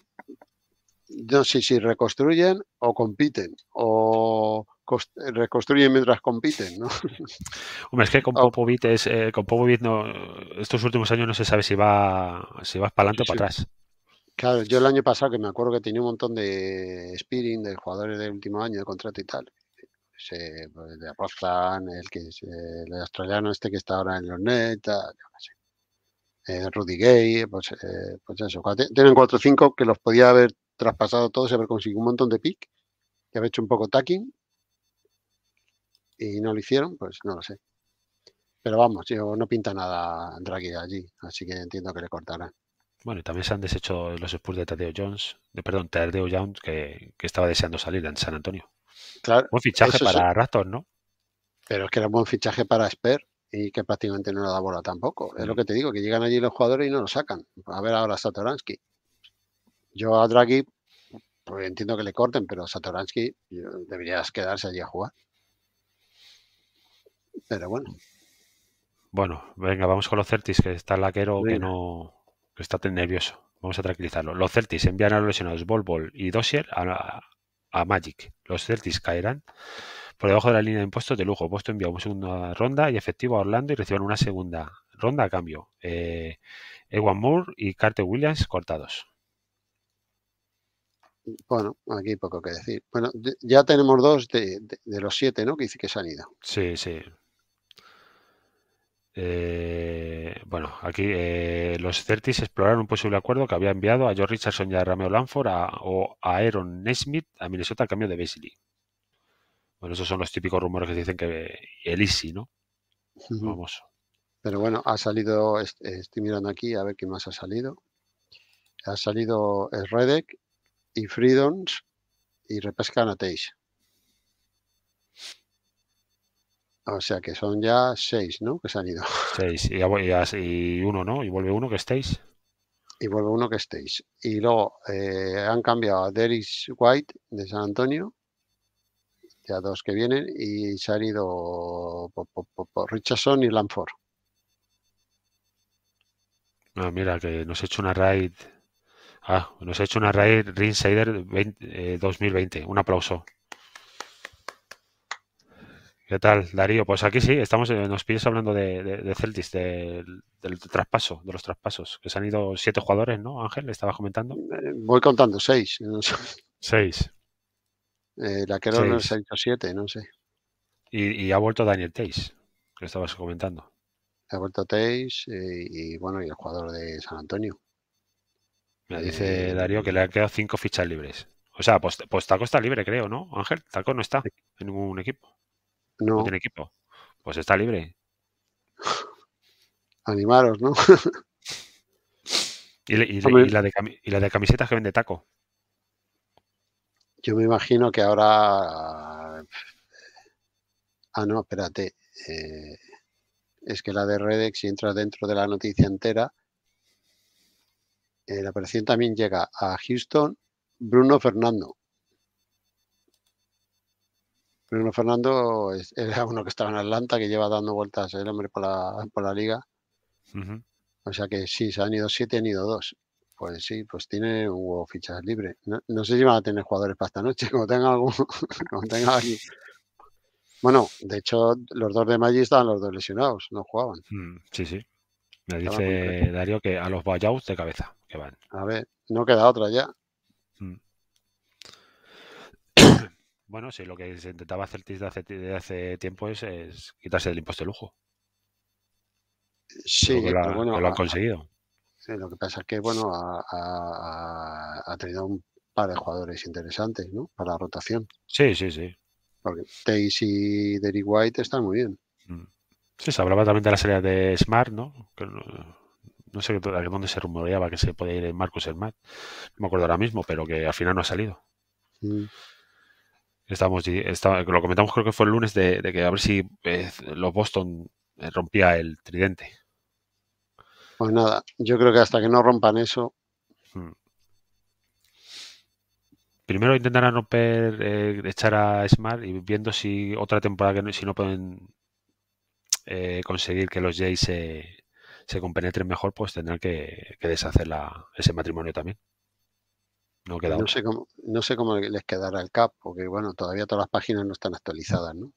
no sé si reconstruyen o compiten o, reconstruyen mientras compiten, ¿no? Hombre, es que con Popovic eh, con estos últimos años no se sabe si va, si para adelante o para atrás. Claro, yo el año pasado que me acuerdo que tenía un montón de spearing de jugadores del último año de contrato y tal. Se, pues, de el que el australiano este que está ahora en los Nets, eh, Rudy Gay, pues, eh, pues eso. Tienen 4 o 5 que los podía haber traspasado todos y haber conseguido un montón de pick, que haber hecho un poco tacking y no lo hicieron, pues no lo sé. Pero vamos, yo no pinta nada Draghi allí, así que entiendo que le cortarán. Bueno, y también se han deshecho los Spurs de Tadeo Jones, de, perdón, Tadeo Jones, que, estaba deseando salir en San Antonio. Claro. Buen fichaje para Raptor, ¿no? Pero es que era un buen fichaje para Sper y que prácticamente no le da bola tampoco. Es lo que te digo, que llegan allí los jugadores y no lo sacan. A ver ahora Satoransky. Yo a Draghi, pues entiendo que le corten, pero Satoransky deberías quedarse allí a jugar. Pero bueno. Bueno, venga, vamos con los Certis, que está el laquero que no que está tan nervioso. Vamos a tranquilizarlo. Los Certis envían a los lesionados Bol Bol y Dossier a, Magic. Los Certis caerán por debajo de la línea de impuestos de lujo. Boston envía una segunda ronda y efectivo a Orlando y reciben una segunda ronda a cambio. Eh, Ewan Moore y Carter Williams cortados. Bueno, aquí poco que decir. Bueno, ya tenemos dos de, los siete, ¿no? Que dice que se han ido. Sí, sí. Eh, bueno, aquí eh, los Certis exploraron un posible acuerdo que había enviado a George Richardson y a Rameo Lanford o a Aaron Nesmith a Minnesota a cambio de Basley. Bueno, esos son los típicos rumores que dicen que eh, el Easy, ¿no? Vamos. Pero bueno, ha salido, estoy mirando aquí a ver qué más ha salido. Ha salido Redek y Freedoms y repescan a O sea que son ya seis, ¿no? Que se han ido. Seis. Y, uno, ¿no? Y vuelve uno que estéis. Y vuelve uno que estéis. Y luego eh, han cambiado a Deris White de San Antonio. Ya dos que vienen. Y se han ido por, Richardson y Lanford. Ah, mira, que nos ha hecho una raid. Ah, nos ha hecho una raid Rinsider 2020. Eh, Un aplauso. ¿Qué tal, Darío? Pues aquí sí, estamos, eh, nos pides hablando de, de, Celtis, del traspaso, de los traspasos, que se han ido siete jugadores, ¿no, Ángel? Le Estabas comentando. Eh, voy contando, seis. Seis. Eh, la que era no se ha siete, no sé. Y, ha vuelto Daniel Teix, que estabas comentando. Ha vuelto Teix y, bueno, y el jugador de San Antonio. Me dice Darío que le han quedado cinco fichas libres. O sea, pues, pues Taco está libre, creo, ¿no, Ángel? Taco no está en ningún equipo. No. Pues equipo. Pues está libre. Animaros, ¿no? ¿Y, la de, camisetas que vende taco. Yo me imagino que ahora. Ah, no, espérate. Eh, es que la de Redex, si entras dentro de la noticia entera, eh, la aparición también llega a Houston Bruno Fernando. Fernando era uno que estaba en Atlanta, que lleva dando vueltas el hombre por la, liga. O sea que sí, se han ido siete, han ido dos. Pues sí, pues tiene hubo fichas libres. No, no, sé si van a tener jugadores para esta noche, como tenga algo como tenga Bueno, de hecho, los dos de Maggi estaban los dos lesionados, no jugaban. Mm, sí, sí. Me dice Dario que a los vayaos de cabeza que van. A ver, no queda otra ya. Bueno, sí, lo que se intentaba hacer desde hace, hace tiempo es, quitarse del impuesto de lujo. Sí, lo han conseguido. Sí, lo que pasa es que, bueno, ha, tenido un par de jugadores interesantes, ¿no? Para la rotación. Sí, sí, sí. Porque Tays y Derek White están muy bien. Mm. Sí, se hablaba también de la serie de Smart, ¿no? no, sé de dónde se rumoreaba que se podía ir Marcus Smart. No me acuerdo ahora mismo, pero que al final no ha salido. Sí. Mm. Estamos, lo comentamos creo que fue el lunes de, que a ver si eh, los Boston eh, rompía el tridente. Pues nada, yo creo que hasta que no rompan eso. Hmm. Primero intentarán romper, eh, echar a Smart y viendo si otra temporada que si no pueden conseguir que los Jays se, se compenetren mejor, pues tendrán que, que deshacer la, ese matrimonio también. No, pues sé cómo, no sé cómo les quedará el CAP, porque bueno, todavía todas las páginas no están actualizadas, ¿no?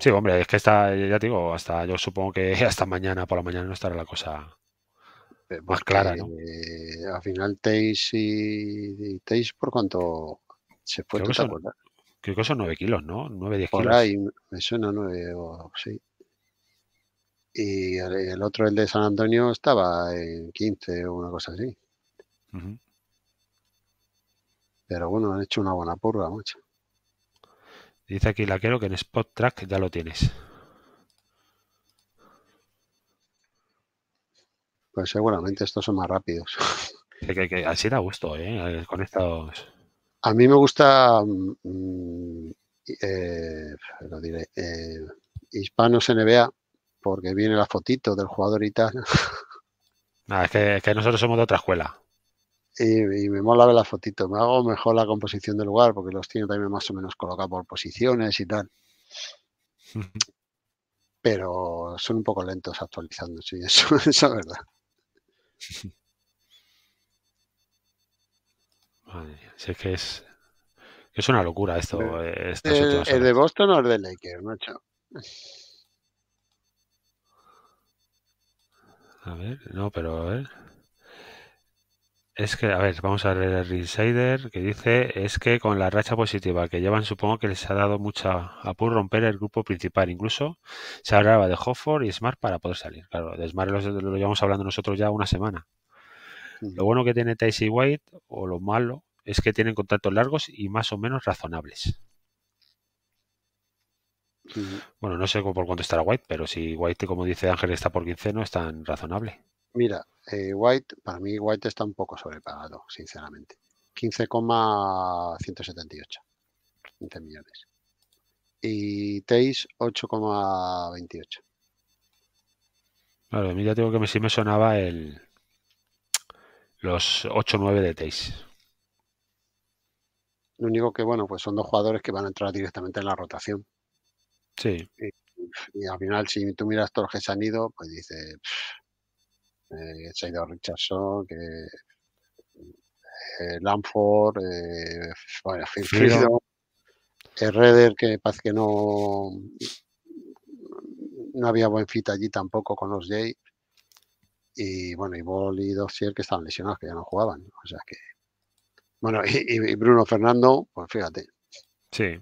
Sí, hombre, es que está, ya digo, hasta yo supongo que hasta mañana por la mañana no estará la cosa eh, más clara, ¿no? Eh, al final Teis y, por cuánto se fue, creo, que creo que son 9 kilos, ¿no? 9, 10 por ahí me suena nueve o sí. Y el, otro, el de San Antonio, estaba en 15 o una cosa así. Pero bueno, han hecho una buena purga, macho. Dice aquí la quiero que en Spot Track ya lo tienes. Pues seguramente estos son más rápidos. así da gusto, eh, ¿eh? Con estos. A mí me gusta. Mm, mm, eh, lo diré. Eh, Hispanos NBA, porque viene la fotito del jugador y tal. es que nosotros somos de otra escuela y, me mola ver las fotitos. Me hago mejor la composición del lugar porque los tiene también más o menos colocados por posiciones y tal. Pero son un poco lentos actualizando, sí, eso, es verdad. Madre si es que es, una locura esto. Eh, eh, es eh, el, de Boston o el de Lakers, macho? A ver, no, pero a ver. Es que, a ver, vamos a ver el Insider que dice, es que con la racha positiva que llevan, supongo que les ha dado mucha por romper el grupo principal. Incluso se hablaba de Hofford y Smart para poder salir. Claro, de Smart lo, llevamos hablando nosotros ya una semana. Lo bueno que tiene y White, o lo malo, es que tienen contactos largos y más o menos razonables. Bueno, no sé por cuánto estará White, pero si White, como dice Ángel, está por 15, no es tan razonable. Mira, eh, White, para mí White está un poco sobrepagado, sinceramente. 15,178. millones. Y Teis 8,28. Claro, ya tengo que me, sí me sonaba el los 8-9 de Teis. Lo único que, bueno, pues son dos jugadores que van a entrar directamente en la rotación. Sí. Y, al final, si tú miras todos los que se han ido, pues dices, eh, se ido Richardson, que, eh, Lamford, eh, bueno, Phil Redder, eh, que parece que no, no había buen fit allí tampoco con los Jay. Y bueno, y Ball y Dossier que estaban lesionados, que ya no jugaban. O sea que. Bueno, y, Bruno Fernando, pues fíjate. Sí.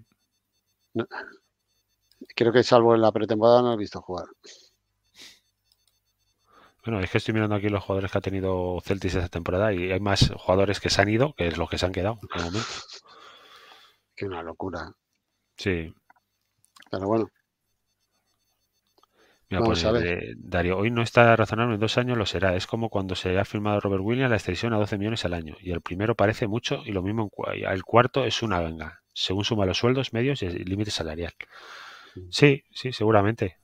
creo que salvo en la pretemporada no he visto jugar. Bueno, es que estoy mirando aquí los jugadores que ha tenido Celtis esta temporada y hay más jugadores que se han ido que los que se han quedado en momento. Qué una locura. Sí. Pero bueno. Mira, pues, eh, Dario, hoy no está razonable, en dos años lo será. Es como cuando se ha firmado Robert Williams la extensión a 12 millones al año. Y el primero parece mucho y lo mismo en, el cuarto es una venga. según suma los sueldos, medios y el límite salarial. Mm. Sí, sí, seguramente.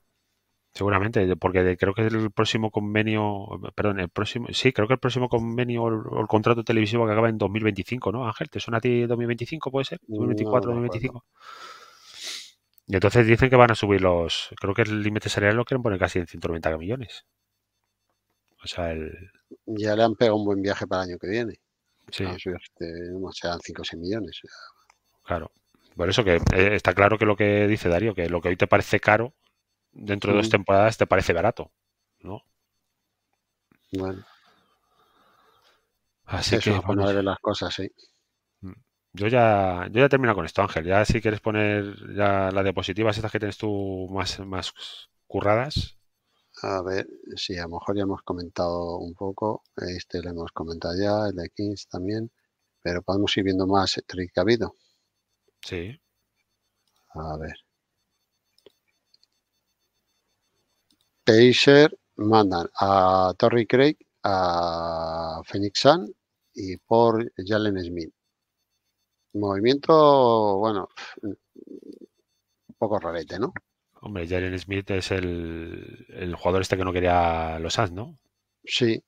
Seguramente, porque creo que el próximo convenio, perdón, el próximo, sí, creo que el próximo convenio o el, contrato televisivo que acaba en 2025, ¿no, Ángel? ¿Te suena a ti 2025, puede ser? 2024, uh, 2025. Y entonces dicen que van a subir los, creo que el límite salarial lo quieren poner casi en 190 millones. O sea, el... Ya le han pegado un buen viaje para el año que viene. Sí. o sea, 5 o 6 millones. Claro. Por eso que eh, está claro que lo que dice Darío, que lo que hoy te parece caro, dentro de dos temporadas te parece barato, ¿no? Bueno. Así que. Es de las cosas, sí. Mm. Yo ya, yo ya termino con esto, Ángel. Ya si quieres poner ya las diapositivas estas que tienes tú más, más curradas. A ver, sí, a lo mejor ya hemos comentado un poco. Este lo hemos comentado ya, el de Kings también. Pero podemos ir viendo más trick eh, que ha habido. Sí. A ver. Taser mandan a Torrey Craig, a Phoenix Sun y por Jalen Smith. Movimiento, bueno, un poco rarete, ¿no? Hombre, Jalen Smith es el, jugador este que no quería los Suns, ¿no? Sí,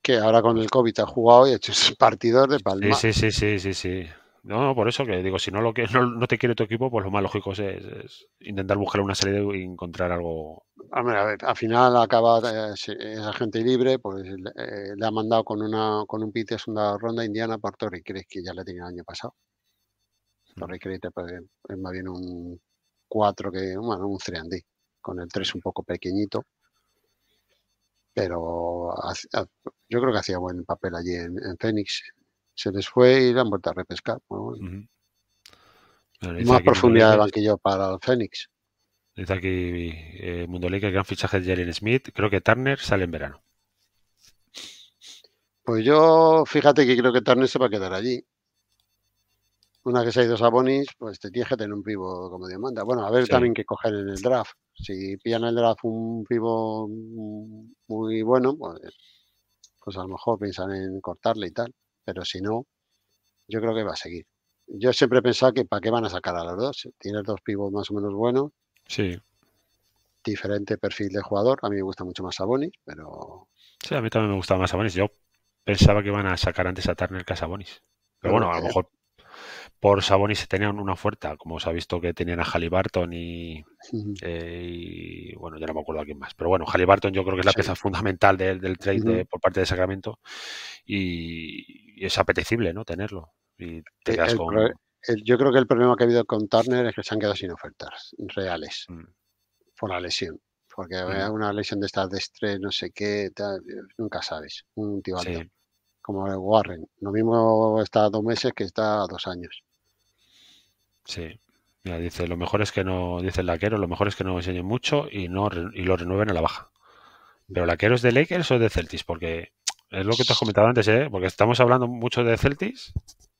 que ahora con el COVID ha jugado y ha hecho sus partidos de palma. Sí, sí, sí, sí, sí. No, por eso que digo, si no, lo que, no, te quiere tu equipo, pues lo más lógico es, intentar buscar una salida y encontrar algo, a ver, al final acaba acabado eh, esa gente libre, pues eh, le ha mandado con una con un pite segunda ronda indiana por Torrey ¿Crees que ya le tenía el año pasado. Mm. Torrey Craig pues, es más bien un 4 que, bueno, un 3 D, con el 3 un poco pequeñito. Pero yo creo que hacía buen papel allí en, Fénix. Se les fue y la han vuelto a repescar. Más profundidad de banquillo para el Fénix. Dice aquí eh, Mundo el gran fichaje de Jalen Smith. Creo que Turner sale en verano. Pues yo, fíjate que creo que Turner se va a quedar allí. Una que se ha ido Sabonis, pues te tienes que tener un pivo como demanda Bueno, a ver también qué coger en el draft. Si pillan en el draft un pivo muy bueno, pues, pues a lo mejor piensan en cortarle y tal. Pero si no, yo creo que va a seguir. Yo siempre he pensado que para qué van a sacar a los dos. Tienes dos pivos más o menos buenos Sí. Diferente perfil de jugador. A mí me gusta mucho más Sabonis, pero. Sí, a mí también me gustaba más Sabonis. Yo pensaba que iban a sacar antes a Turner que a Sabonis. Pero bueno, a lo eh, mejor por Sabonis se tenían una oferta, como se ha visto que tenían a Halliburton eh, y, bueno, ya no me acuerdo a quién más. Pero bueno, Halliburton yo creo que es la pieza fundamental del, trade por parte de Sacramento y, es apetecible, ¿no? Tenerlo. Y te eh, con yo creo que el problema que ha habido con Turner es que se han quedado sin ofertas reales mm. por la lesión. Porque mm. una lesión de estas de estrés, no sé qué, eh, nunca sabes. Un tío Como el Warren. Lo mismo está dos meses que está dos años. Sí. Mira, dice, lo mejor es que no, dice el laquero, lo mejor es que no enseñen mucho y no y lo renueven a la baja. Pero laquero es de Lakers o de Celtics, porque es lo que te has comentado antes, ¿eh? porque estamos hablando mucho de Celtics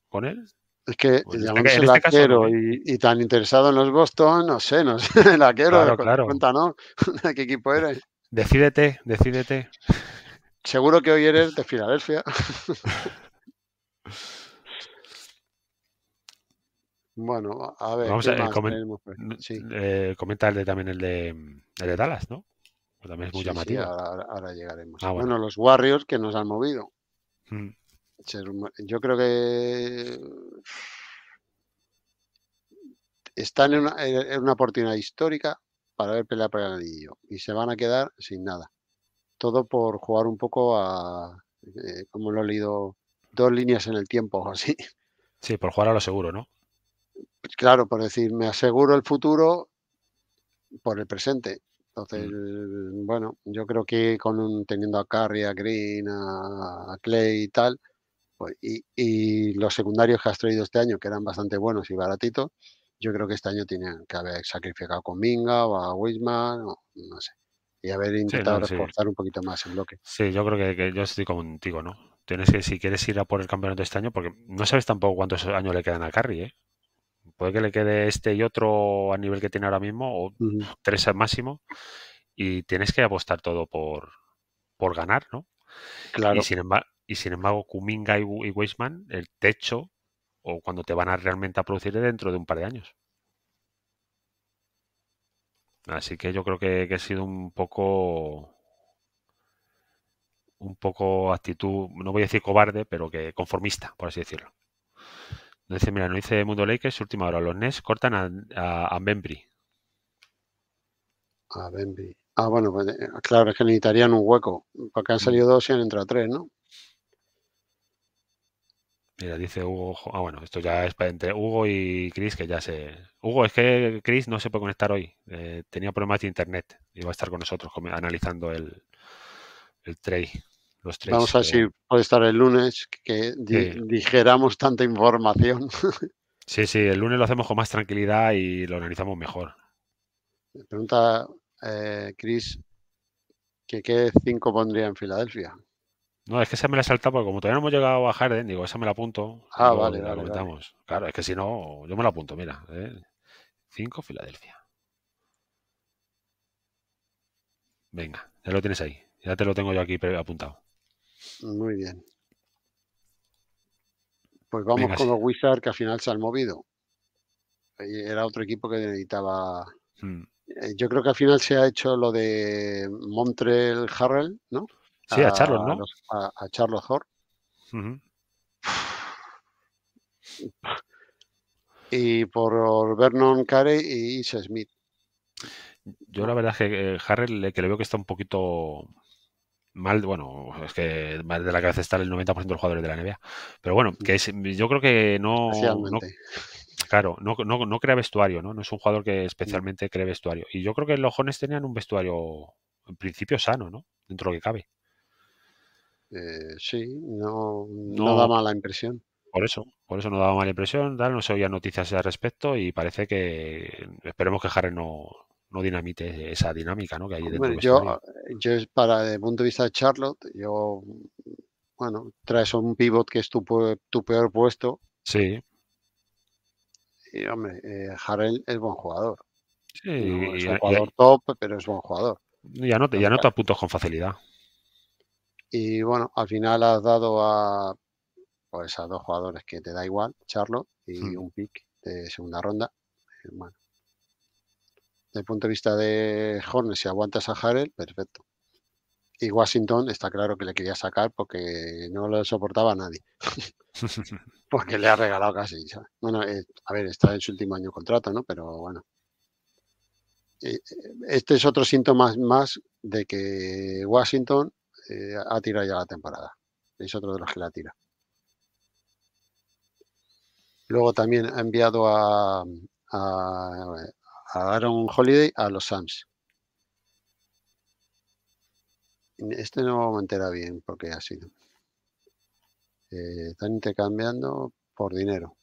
con él, es que pues llamándose este laquero y, tan interesado en los Boston, no sé, no sé, laquero, claro, claro. cuenta, ¿no? ¿De qué equipo eres? Decídete, decídete. Seguro que hoy eres de Filadelfia. bueno, a ver, Vamos a, eh, eh, también el de, Dallas, ¿no? Pues también es muy llamativo. ahora, llegaremos. Ah, bueno. los Warriors que nos han movido. Mm yo creo que están en una, oportunidad histórica para ver pelear para el anillo y se van a quedar sin nada. Todo por jugar un poco a, eh, como lo he leído, dos líneas en el tiempo o así. Sí, por jugar a lo seguro, ¿no? Pues claro, por decir, me aseguro el futuro por el presente. Entonces, mm. bueno, yo creo que con teniendo a Carrie, a Green, a Clay y tal, y, los secundarios que has traído este año, que eran bastante buenos y baratitos, yo creo que este año tienen que haber sacrificado con Minga o a Wisman, no, sé. Y haber intentado reforzar un poquito más el bloque. Sí, yo creo que, yo estoy contigo, ¿no? tienes que, si quieres ir a por el campeonato este año, porque no sabes tampoco cuántos años le quedan a Carry, ¿eh? Puede que le quede este y otro a nivel que tiene ahora mismo, o tres al máximo, y tienes que apostar todo por, por ganar, ¿no? Claro. Y sin, embargo, y sin embargo Kuminga y, y el techo, o cuando te van a realmente a producir dentro de un par de años. Así que yo creo que, que ha sido un poco un poco actitud, no voy a decir cobarde, pero que conformista, por así decirlo. dice, mira, no dice Mundo es última hora. Los Nes cortan a, a, a Bembry. A Bembry. Ah, bueno, pues, eh, claro, es que necesitarían un hueco, porque han mm. salido dos y han entrado tres, ¿no? Mira, dice Hugo. Ah, bueno, esto ya es para entre Hugo y Chris, que ya se. Hugo, es que Chris no se puede conectar hoy. Eh, tenía problemas de internet. Iba a estar con nosotros analizando el, el trade. Los Vamos a ver eh. si puede estar el lunes, que dijéramos digeramos tanta información. Sí, sí, el lunes lo hacemos con más tranquilidad y lo analizamos mejor. Me pregunta eh, Chris que qué cinco pondría en Filadelfia. No, es que esa me la he saltado porque como todavía no hemos llegado a Harden, digo, esa me la apunto. Ah, vale, la comentamos. Claro, es que si no, yo me la apunto, mira. 5 Filadelfia. Venga, ya lo tienes ahí. Ya te lo tengo yo aquí apuntado. Muy bien. Pues vamos con los Wizards que al final se han movido. Era otro equipo que necesitaba. Hmm. Eh, yo creo que al final se ha hecho lo de Montreal Harrell, ¿no? Sí, a, a ¿no? A, a Charlotte Y por Vernon Carey y Smith. Yo la verdad es que eh, Harrell, que le veo que está un poquito mal, bueno, es que de la cabeza está el 90% de los jugadores de la NBA. Pero bueno, que yo creo que no, claro, no, no, no, crea vestuario, ¿no? No es un jugador que mm. especialmente cree vestuario. Y yo creo que los Jones tenían un vestuario en principio sano, ¿no? Dentro de lo que cabe eh, sí, no, da mala impresión. Por eso, por eso no da mala impresión, no se oía noticias al respecto y parece que esperemos que Harry no, no dinamite esa dinámica ¿no? que hay dentro bueno, yo, eh, yo, para el punto de vista de Charlotte, yo, bueno, traes un pivot que es tu, tu peor puesto. Sí. Y, hombre, eh, es buen jugador. Sí, es un jugador top, pero es buen jugador. Ya no te te con facilidad. Y bueno, al final has dado a pues a dos jugadores que te da igual, Charlo, y hmm. un pick de segunda ronda. Eh, bueno, desde el punto de vista de Hornes, si aguantas a Harrell, perfecto. Y Washington está claro que le quería sacar porque no lo soportaba nadie. porque le ha regalado casi. Bueno, eh, a ver, está en su último año de contrato, ¿no? Pero bueno. Eh, este es otro síntoma más de que Washington eh, ha tirado ya la temporada. Es otro de los que la tira. Luego también ha enviado a, a, Aaron Holiday a los Sams. Este no me entera bien porque ha sido. Eh, están intercambiando por dinero.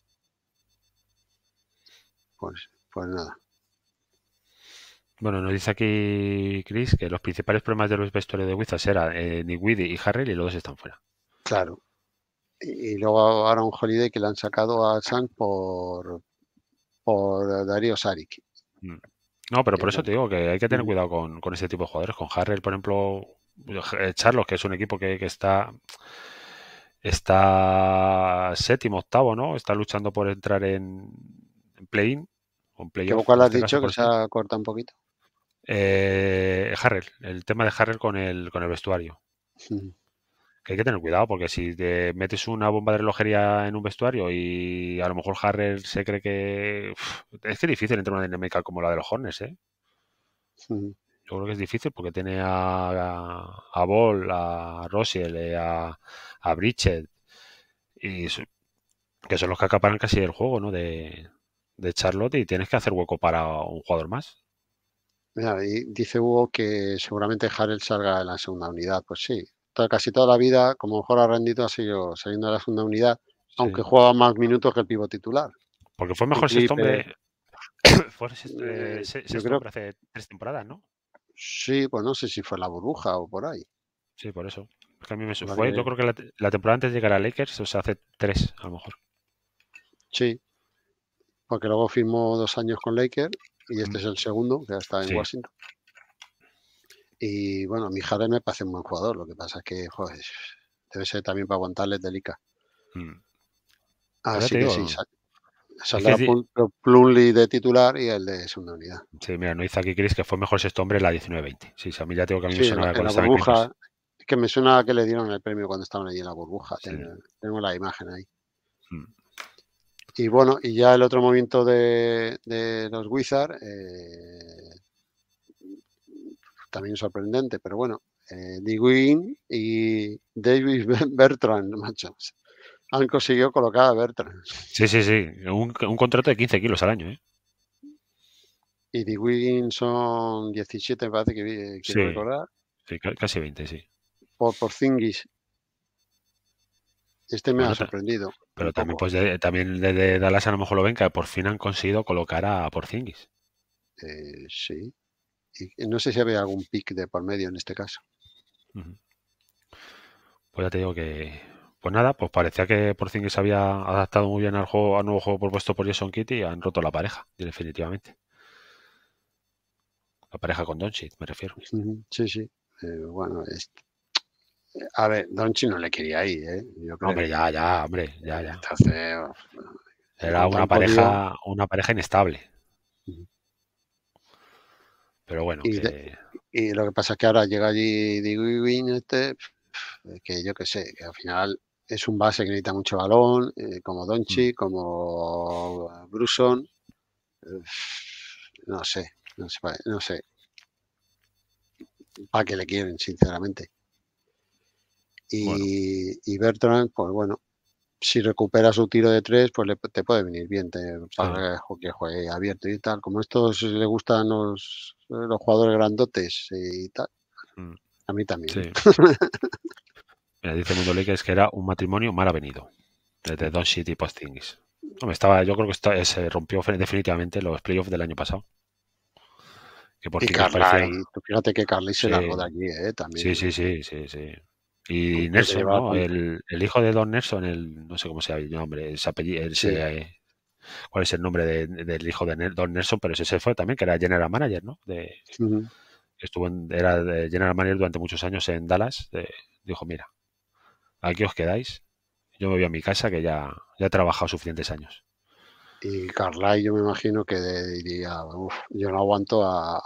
Pues, pues nada. Bueno, nos dice aquí Chris que los principales problemas de los vestuarios de Wizards eran eh, Nick y Harrell y los dos están fuera. Claro. Y, luego ahora un Holiday que le han sacado a San por, por Darío Saric. Mm. No, pero por eso te digo que hay que tener cuidado con, con este tipo de jugadores. Con Harrell, por ejemplo, eh, Charlos, que es un equipo que, está está séptimo, octavo, ¿no? Está luchando por entrar en, en play-in. ¿Qué has este dicho? que se ha cortado un poquito. Eh, Harrell, el tema de Harrell con el, con el vestuario. Que hay que tener cuidado porque si te metes una bomba de relojería en un vestuario y a lo mejor Harrell se cree que... es que difícil entre una dinámica como la de los Hornets, ¿eh? Yo creo que es difícil porque tiene a, a, a Ball, a Rossell, eh, a, a Bridget, y que son los que acaparan casi el juego, ¿no? De, de Charlotte y tienes que hacer hueco para un jugador más dice Hugo que seguramente Harrell salga en la segunda unidad. Pues sí, casi toda la vida, como mejor ha rendido, ha sido saliendo de la segunda unidad, aunque jugaba más minutos que el pivo titular. Porque fue mejor si hombre. fue eh, eh, creo... hombre hace tres temporadas, ¿no? Sí, pues no sé si fue la burbuja o por ahí. Sí, por eso. Es que a mí me yo creo que la, la, temporada antes de llegar a Lakers, o sea, hace tres, a lo mejor. Sí. Porque luego firmó dos años con Lakers y este es el segundo, que ya está en Washington. Y bueno, mi Jared me parece un buen jugador, lo que pasa es que joder, debe ser también para aguantarles delica. Mm. Así que sí, saldrá de titular y el de segunda unidad. Sí, mira, no hizo aquí Chris que fue mejor sexto hombre en la 19-20. Sí, a mí ya tengo que a mí me la, que me suena que le dieron el premio cuando estaban allí en la burbuja. Tengo, la imagen ahí. Hmm. Y bueno, y ya el otro momento de, los Wizards, eh, también sorprendente, pero bueno, eh, Wiggin y David Bertrand, macho, han conseguido colocar a Bertrand. Sí, sí, sí, un, contrato de 15 kilos al año, ¿eh? Y Y Wiggin son 17, me parece que, eh, que recordar. Sí, casi 20, sí. Por, por Zingis. Este me ha sorprendido. Pero también, pues, eh, también Dallas a lo mejor lo ven que por fin han conseguido colocar a Porzingis. Eh, sí. Y no sé si había algún pick de por medio en este caso. Pues ya te digo que. Pues nada, pues parecía que Porzingis había adaptado muy bien al nuevo juego propuesto por Jason Kitty y han roto la pareja, definitivamente. La pareja con Doncic, me refiero. Sí, sí. Eh, bueno, es a ver, Donchi no le quería ir, ¿eh? Yo hombre, ya, ya, hombre, ya, ya. Eh, era una pareja, una pareja inestable. Pero bueno. Y, lo que pasa es que ahora llega allí este, que yo qué sé, que al final es un base que necesita mucho balón, eh, como Donchi, mm. como Bruson. no sé, no sé, no sé. ¿Para qué le quieren, sinceramente? Y, Bertrand, pues bueno, si recupera su tiro de tres, pues le, te puede venir bien te, que juegue abierto y tal. Como estos le gustan los, los jugadores grandotes y tal. Mm. A mí también. dice Mundo league que era un matrimonio mal avenido. Desde Don City Postings. estaba, yo creo que eh, se rompió definitivamente los playoffs del año pasado. fíjate que Carly se largó de aquí, ¿eh? También. Sí, sí, sí, sí, sí. Y Nelson, ¿no? el, hijo de Don Nelson, el, no sé cómo se llama el nombre, ese apellido, eh, cuál es el nombre del hijo de Don Nelson, pero ese fue también, que era general manager, ¿no? De, estuvo era de general manager durante muchos años en Dallas. dijo, mira, aquí os quedáis, yo me voy a mi casa que ya, ya he trabajado suficientes años. Y Carla, yo me imagino que diría, Uf, yo no aguanto a,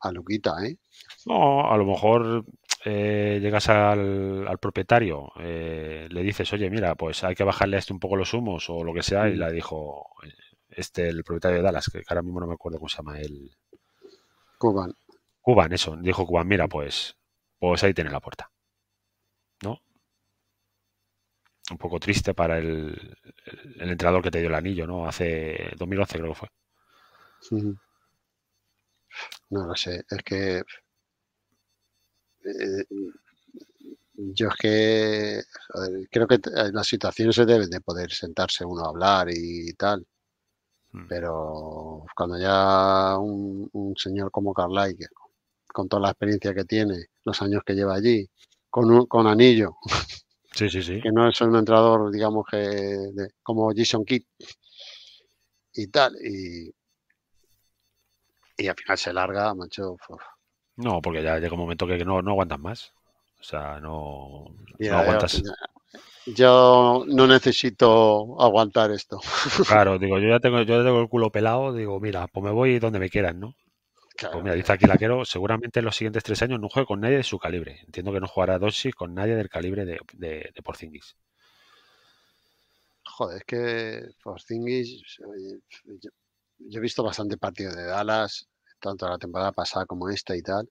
a Luquita, ¿eh? No, a lo mejor eh, llegas al, propietario, eh, le dices, oye, mira, pues hay que bajarle a este un poco los humos o lo que sea, y mm. la dijo este, el propietario de Dallas, que ahora mismo no me acuerdo cómo se llama él. Cuban. Cuban, eso. Dijo Cuban, mira, pues, pues ahí tiene la puerta. ¿No? Un poco triste para el, el, entrenador que te dio el anillo, ¿no? Hace 2011 creo que fue. No lo sé, es que eh, yo es que creo que en eh, las situaciones se debe de poder sentarse uno a hablar y tal. Hmm. Pero cuando ya un, señor como Carlay, con toda la experiencia que tiene, los años que lleva allí, con, un, con anillo, sí, sí, sí. que no es un entrador digamos, que como Jason Kidd y tal, y, y al final se larga, macho. No, porque ya llega un momento que no, aguantan aguantas más. O sea, no, aguantas. Yo, no necesito aguantar esto. Claro, digo, yo ya tengo, el culo pelado, digo, mira, pues me voy donde me quieran, ¿no? Pues claro. mira, dice aquí la quiero seguramente en los siguientes tres años no juegue con nadie de su calibre. Entiendo que no jugará Dosis con nadie del calibre de, de, Porzingis. Joder, es que Porzingis, yo, yo he visto bastante partido de Dallas tanto la temporada pasada como esta y tal.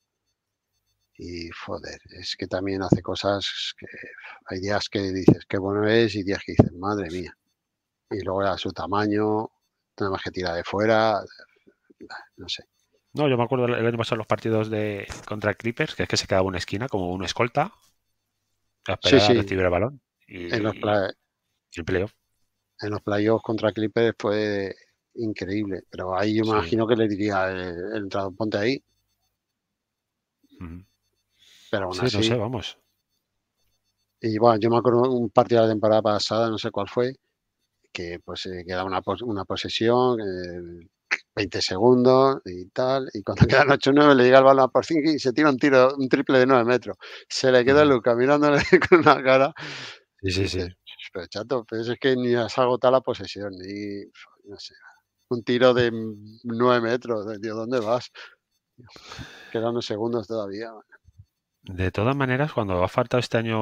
Y joder, es que también hace cosas que hay días que dices qué bueno es y días que dices madre mía. Y luego era su tamaño, nada más que tira de fuera, no sé. No, yo me acuerdo el año pasado los partidos de contra Clippers, que es que se quedaba una esquina como un escolta sí, sí. el balón. en los playoff. En los playoffs contra Clippers fue increíble. Pero ahí yo me imagino que le diría el, entrado, ponte ahí. Pero aún sí, así, no sé, vamos. Y bueno, yo me acuerdo un partido de la temporada pasada, no sé cuál fue, que pues eh, queda una, una posesión, eh, 20 segundos y tal, y cuando quedan 8-9 le llega el balón a 5 y se tira un tiro, un triple de 9 metros. Se le queda Luca mirándole con una cara. Sí, sí, sí. Pero chato, pero es que ni has agotado la posesión, y no sé, un tiro de nueve metros. Tío, ¿dónde vas? Quedan unos segundos todavía. De todas maneras, cuando ha faltado este año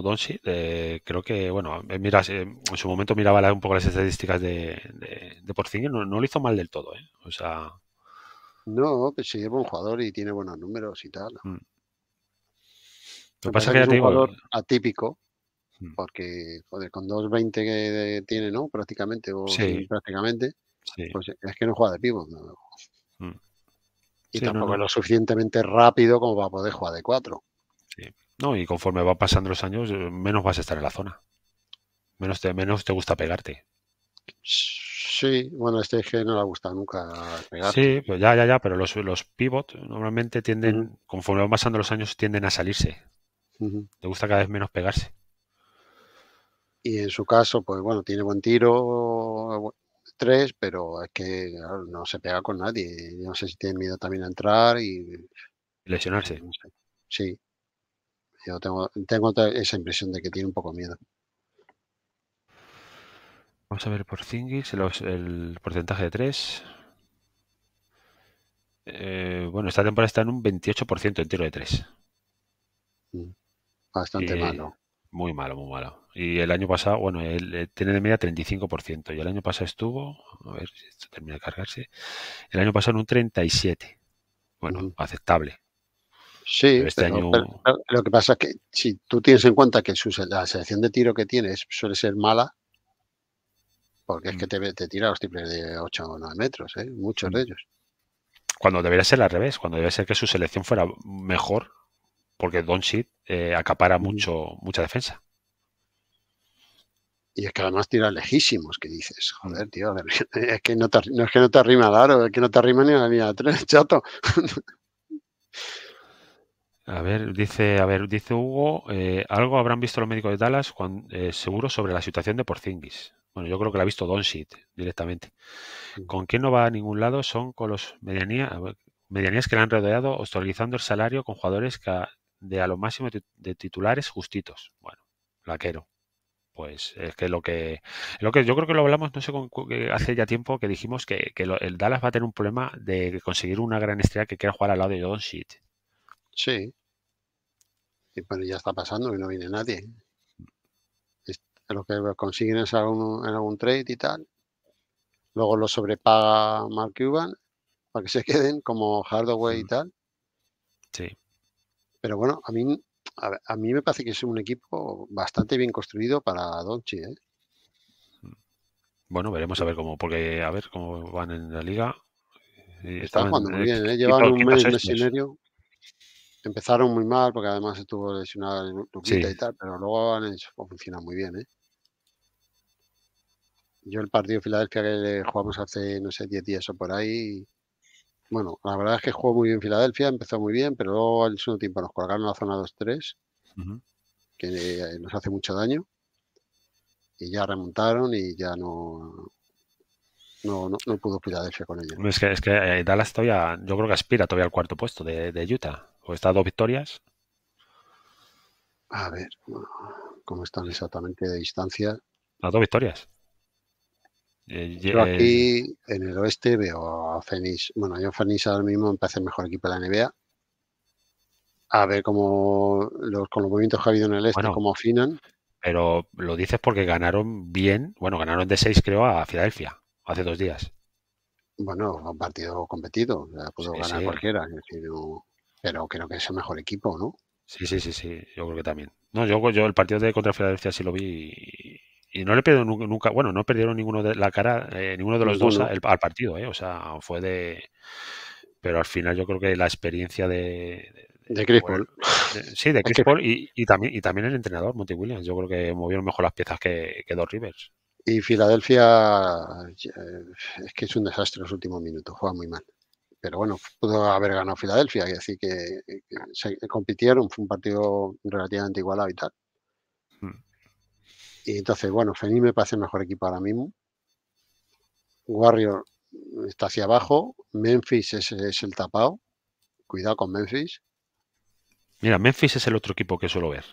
Donsi, eh, creo que, bueno, eh, mira, eh, en su momento miraba un poco las estadísticas de, de, y no, lo hizo mal del todo, O sea... No, pues sí, es buen jugador y tiene buenos números y tal. Mm. Lo que pasa es que es un jugador atípico, mm. porque, joder, con 2.20 que tiene, ¿no? Prácticamente, o prácticamente, pues es que no juega de pívot. Mm. Y tampoco es lo suficientemente rápido como para poder jugar de cuatro. No, y conforme va pasando los años, eh, menos vas a estar en la zona. Menos te, menos te gusta pegarte. Sí, bueno, este es que no le gusta nunca pegar. Sí, pues ya, ya, ya, pero los, los pivot normalmente tienden, conforme van pasando los años, tienden a salirse. Te gusta cada vez menos pegarse. Y en su caso, pues bueno, tiene buen tiro, tres, pero es que no se pega con nadie. no sé si tiene miedo también a entrar y. Lesionarse. Eh, sí. Yo tengo, esa impresión de que tiene un poco miedo. Vamos a ver por Zingis el porcentaje de 3. Eh, bueno, esta temporada está en un 28% tiro de 3. Mm. Bastante malo. Muy malo, muy malo. Y el año pasado, bueno, él, eh, tiene de media 35%. Y el año pasado estuvo, a ver si esto termina de cargarse, el año pasado en un 37%. Bueno, aceptable. Sí, este lo que pasa es que si tú tienes en cuenta que su, la selección de tiro que tienes suele ser mala, porque es que mm. te, te tira los triples de 8 o 9 metros, ¿eh? muchos de mm. ellos. Cuando debería ser al revés, cuando debería ser que su selección fuera mejor porque Doncic eh, acapara mucho, mucha defensa. Y es que además tira lejísimos, que dices, joder, mm. tío, es que no te, es que no te arrima claro es que no te arrima ni a la línea chato. A ver, dice, a ver, dice Hugo, eh, algo habrán visto los médicos de Dallas eh, seguro sobre la situación de Porzingis. Bueno, yo creo que la ha visto Don directamente. Mm. ¿Con quién no va a ningún lado? Son con los medianías, medianías que le han rodeado, hostorizando el salario con jugadores que, de a lo máximo de titulares justitos. Bueno, Laquero. Pues es que lo que, lo que yo creo que lo hablamos, no sé, hace ya tiempo que dijimos que, el Dallas va a tener un problema de conseguir una gran estrella que quiera jugar al lado de Don Sheet Sí. Y bueno, ya está pasando y no viene nadie. Lo que consiguen es en algún trade y tal. Luego lo sobrepaga Mark Cuban para que se queden como hardware y mm. tal. Sí. Pero bueno, a mí, a, mí me parece que es un equipo bastante bien construido para Donchi. ¿eh? Mm. Bueno, veremos a ver cómo, porque a ver cómo van en la liga. Están jugando muy bien, ¿eh? llevan un mes, de y Empezaron muy mal porque además estuvo lesionada en sí. y tal, pero luego han hecho, funciona muy bien. ¿eh? Yo el partido de Filadelfia que jugamos hace, no sé, 10 días o por ahí, bueno, la verdad es que jugó muy bien Filadelfia, empezó muy bien, pero luego al segundo tiempo nos colgaron la zona 2-3, que nos hace mucho daño. Y ya remontaron y ya no, no, pudo Filadelfia con ellos. Es que, eh, Dallas todavía, yo creo que aspira todavía al cuarto puesto de, de Utah. O está a dos victorias. A ver, ¿cómo están exactamente de distancia? Las dos victorias. Eh, yo aquí eh, en el oeste veo a Phoenix. Bueno, yo Phoenix ahora mismo empecé el mejor equipo de la NBA. A ver cómo los, con los movimientos que ha habido en el este, cómo afinan. Pero lo dices porque ganaron bien. Bueno, ganaron de 6 creo a Filadelfia hace dos días. Bueno, un partido competido. pudo ganar cualquiera. pero creo que es el mejor equipo, ¿no? Sí, sí, sí, sí. Yo creo que también. No, yo, yo el partido de contra Filadelfia sí lo vi y, y no le perdieron nunca, bueno, no perdieron ninguno de la cara, eh, ninguno de los dos al partido, eh, o sea, fue de... Pero al final yo creo que la experiencia de... De, Chris Paul. sí, de Chris Paul y, también, y también el entrenador, Monty Williams. Yo creo que movieron mejor las piezas que, que Dos Rivers. Y Filadelfia eh, es que es un desastre los últimos minutos, juega muy mal. Pero bueno, pudo haber ganado Filadelfia, y así que, que se compitieron, fue un partido relativamente igualado y tal. Y entonces, bueno, Fenix me parece el mejor equipo ahora mismo. Warrior está hacia abajo. Memphis es, el tapado. Cuidado con Memphis. Mira, Memphis es el otro equipo que suelo ver.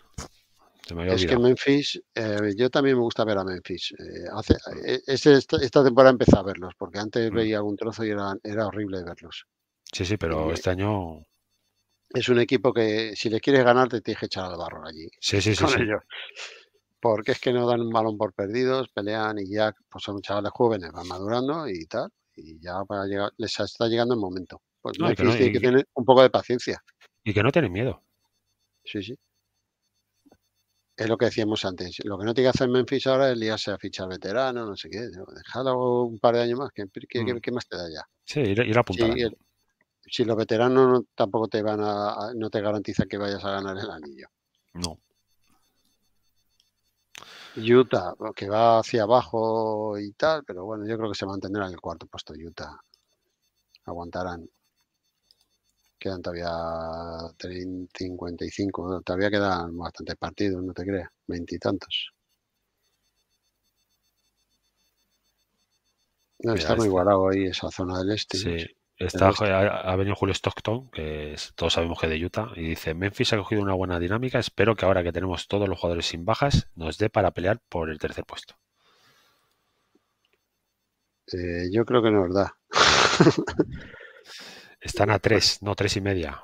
es que Memphis, eh, yo también me gusta ver a Memphis. Eh, eh, esta, temporada empecé a verlos, porque antes mm. veía algún trozo y era, era horrible verlos. Sí, sí, pero este año es un equipo que si le quieres ganar te tienes que echar al barro allí. Sí, sí, sí. porque es que no dan un balón por perdidos, pelean y ya pues son chavales jóvenes, van madurando y tal, y ya para llegar, les está llegando el momento. Pues no, que hay que tener un poco de paciencia. Y que no tienen miedo. Sí, sí. Es lo que decíamos antes. Lo que no tiene que hacer Memphis ahora es liarse a fichar veterano no sé qué. Déjalo un par de años más. ¿Qué, mm. más te da ya? Sí, ir, a apuntar. si los veteranos tampoco te van a, no te garantizan que vayas a ganar el anillo. No. Utah, que va hacia abajo y tal, pero bueno, yo creo que se mantendrá en el cuarto puesto Utah. Aguantarán. Quedan todavía 55, todavía quedan bastantes partidos, no te creas, veintitantos. No, está muy este igualado ahí esa zona del este. Sí. Está, ha, venido Julio Stockton, que todos sabemos que de Utah, y dice, Memphis ha cogido una buena dinámica, espero que ahora que tenemos todos los jugadores sin bajas, nos dé para pelear por el tercer puesto. Eh, yo creo que es verdad. Están a tres, no tres y media.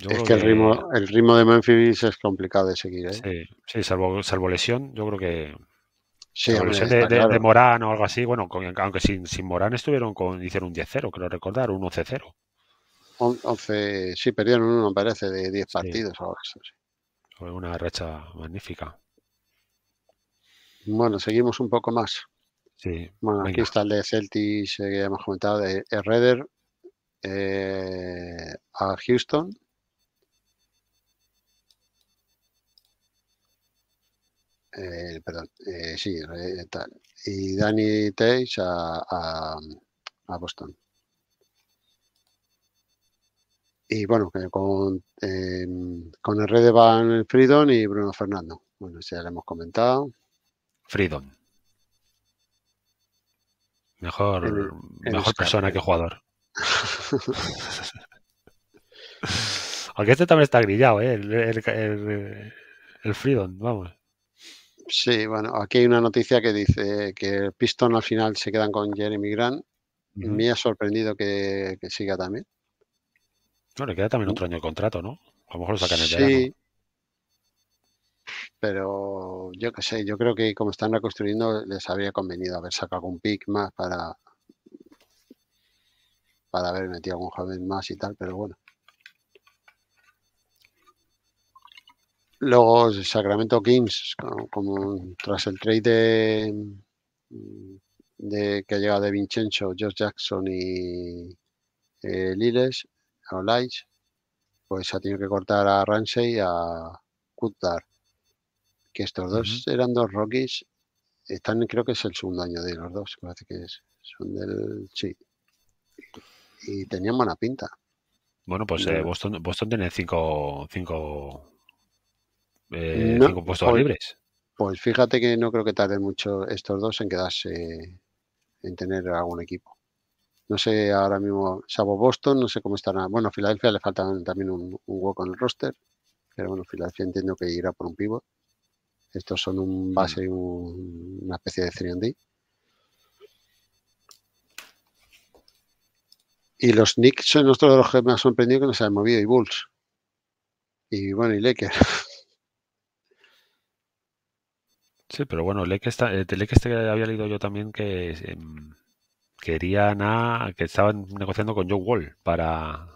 es que, el ritmo, el ritmo de Memphis es complicado de seguir. ¿eh? Sí, salvo lesión, yo creo que Sí, de, Morán o algo así, bueno, aunque sin, Morán estuvieron con, hicieron un 10-0, creo recordar, un 11-0. 11, sí, perdieron uno, me parece, de 10 partidos ahora. Una racha magnífica. Bueno, seguimos un poco más. bueno, aquí está el de Celtics eh, que hemos comentado, de Redder eh, a Houston. eh, perdón, eh, sí, eh, y Dani Teix a, Boston. Y bueno, eh, con, em, con el red de Van Freedom y Bruno Fernando. Bueno, ya lo hemos comentado. Freedom. Mejor, mejor persona que jugador. Aunque este también está grillado, El, el, el, Freedom, vamos. Sí, bueno, aquí hay una noticia que dice que el Piston al final se quedan con Jeremy Grant. Me ha sorprendido que, siga también. No, le queda también ¿Mm? otro año el contrato, ¿no? A lo mejor lo sacan el sí. pero yo qué sé, yo creo que como están reconstruyendo les habría convenido haber sacado un pick más para para haber metido a un joven más y tal, pero bueno. Luego Sacramento Kings, como, tras el trade mm, de, que ha llegado de Vincenzo, George Jackson y eh, Liles, o pues ha tenido que cortar a Ramsey y a Kutar. Que estos dos eran dos Rockies. Están, creo que es el segundo año de los dos, parece que son del. Sí. Y tenían buena pinta. Bueno, pues eh, Boston, Boston tiene cinco, cinco eh, pues, libres. Pues fíjate que no creo que tarden mucho estos dos en quedarse, en tener algún equipo. No sé ahora mismo, salvo Boston, no sé cómo estará. Bueno, Filadelfia le faltan también un, hueco en el roster, pero bueno, Filadelfia entiendo que irá por un pivot. Estos son un mm. base y una especie de 3D. Y los Knicks son otro de los que me han sorprendido que se han movido, y Bulls. Y bueno, y Lakers. Sí, pero bueno, leí que está, que este había leído yo también que em, querían a, que estaban negociando con Joe Wall para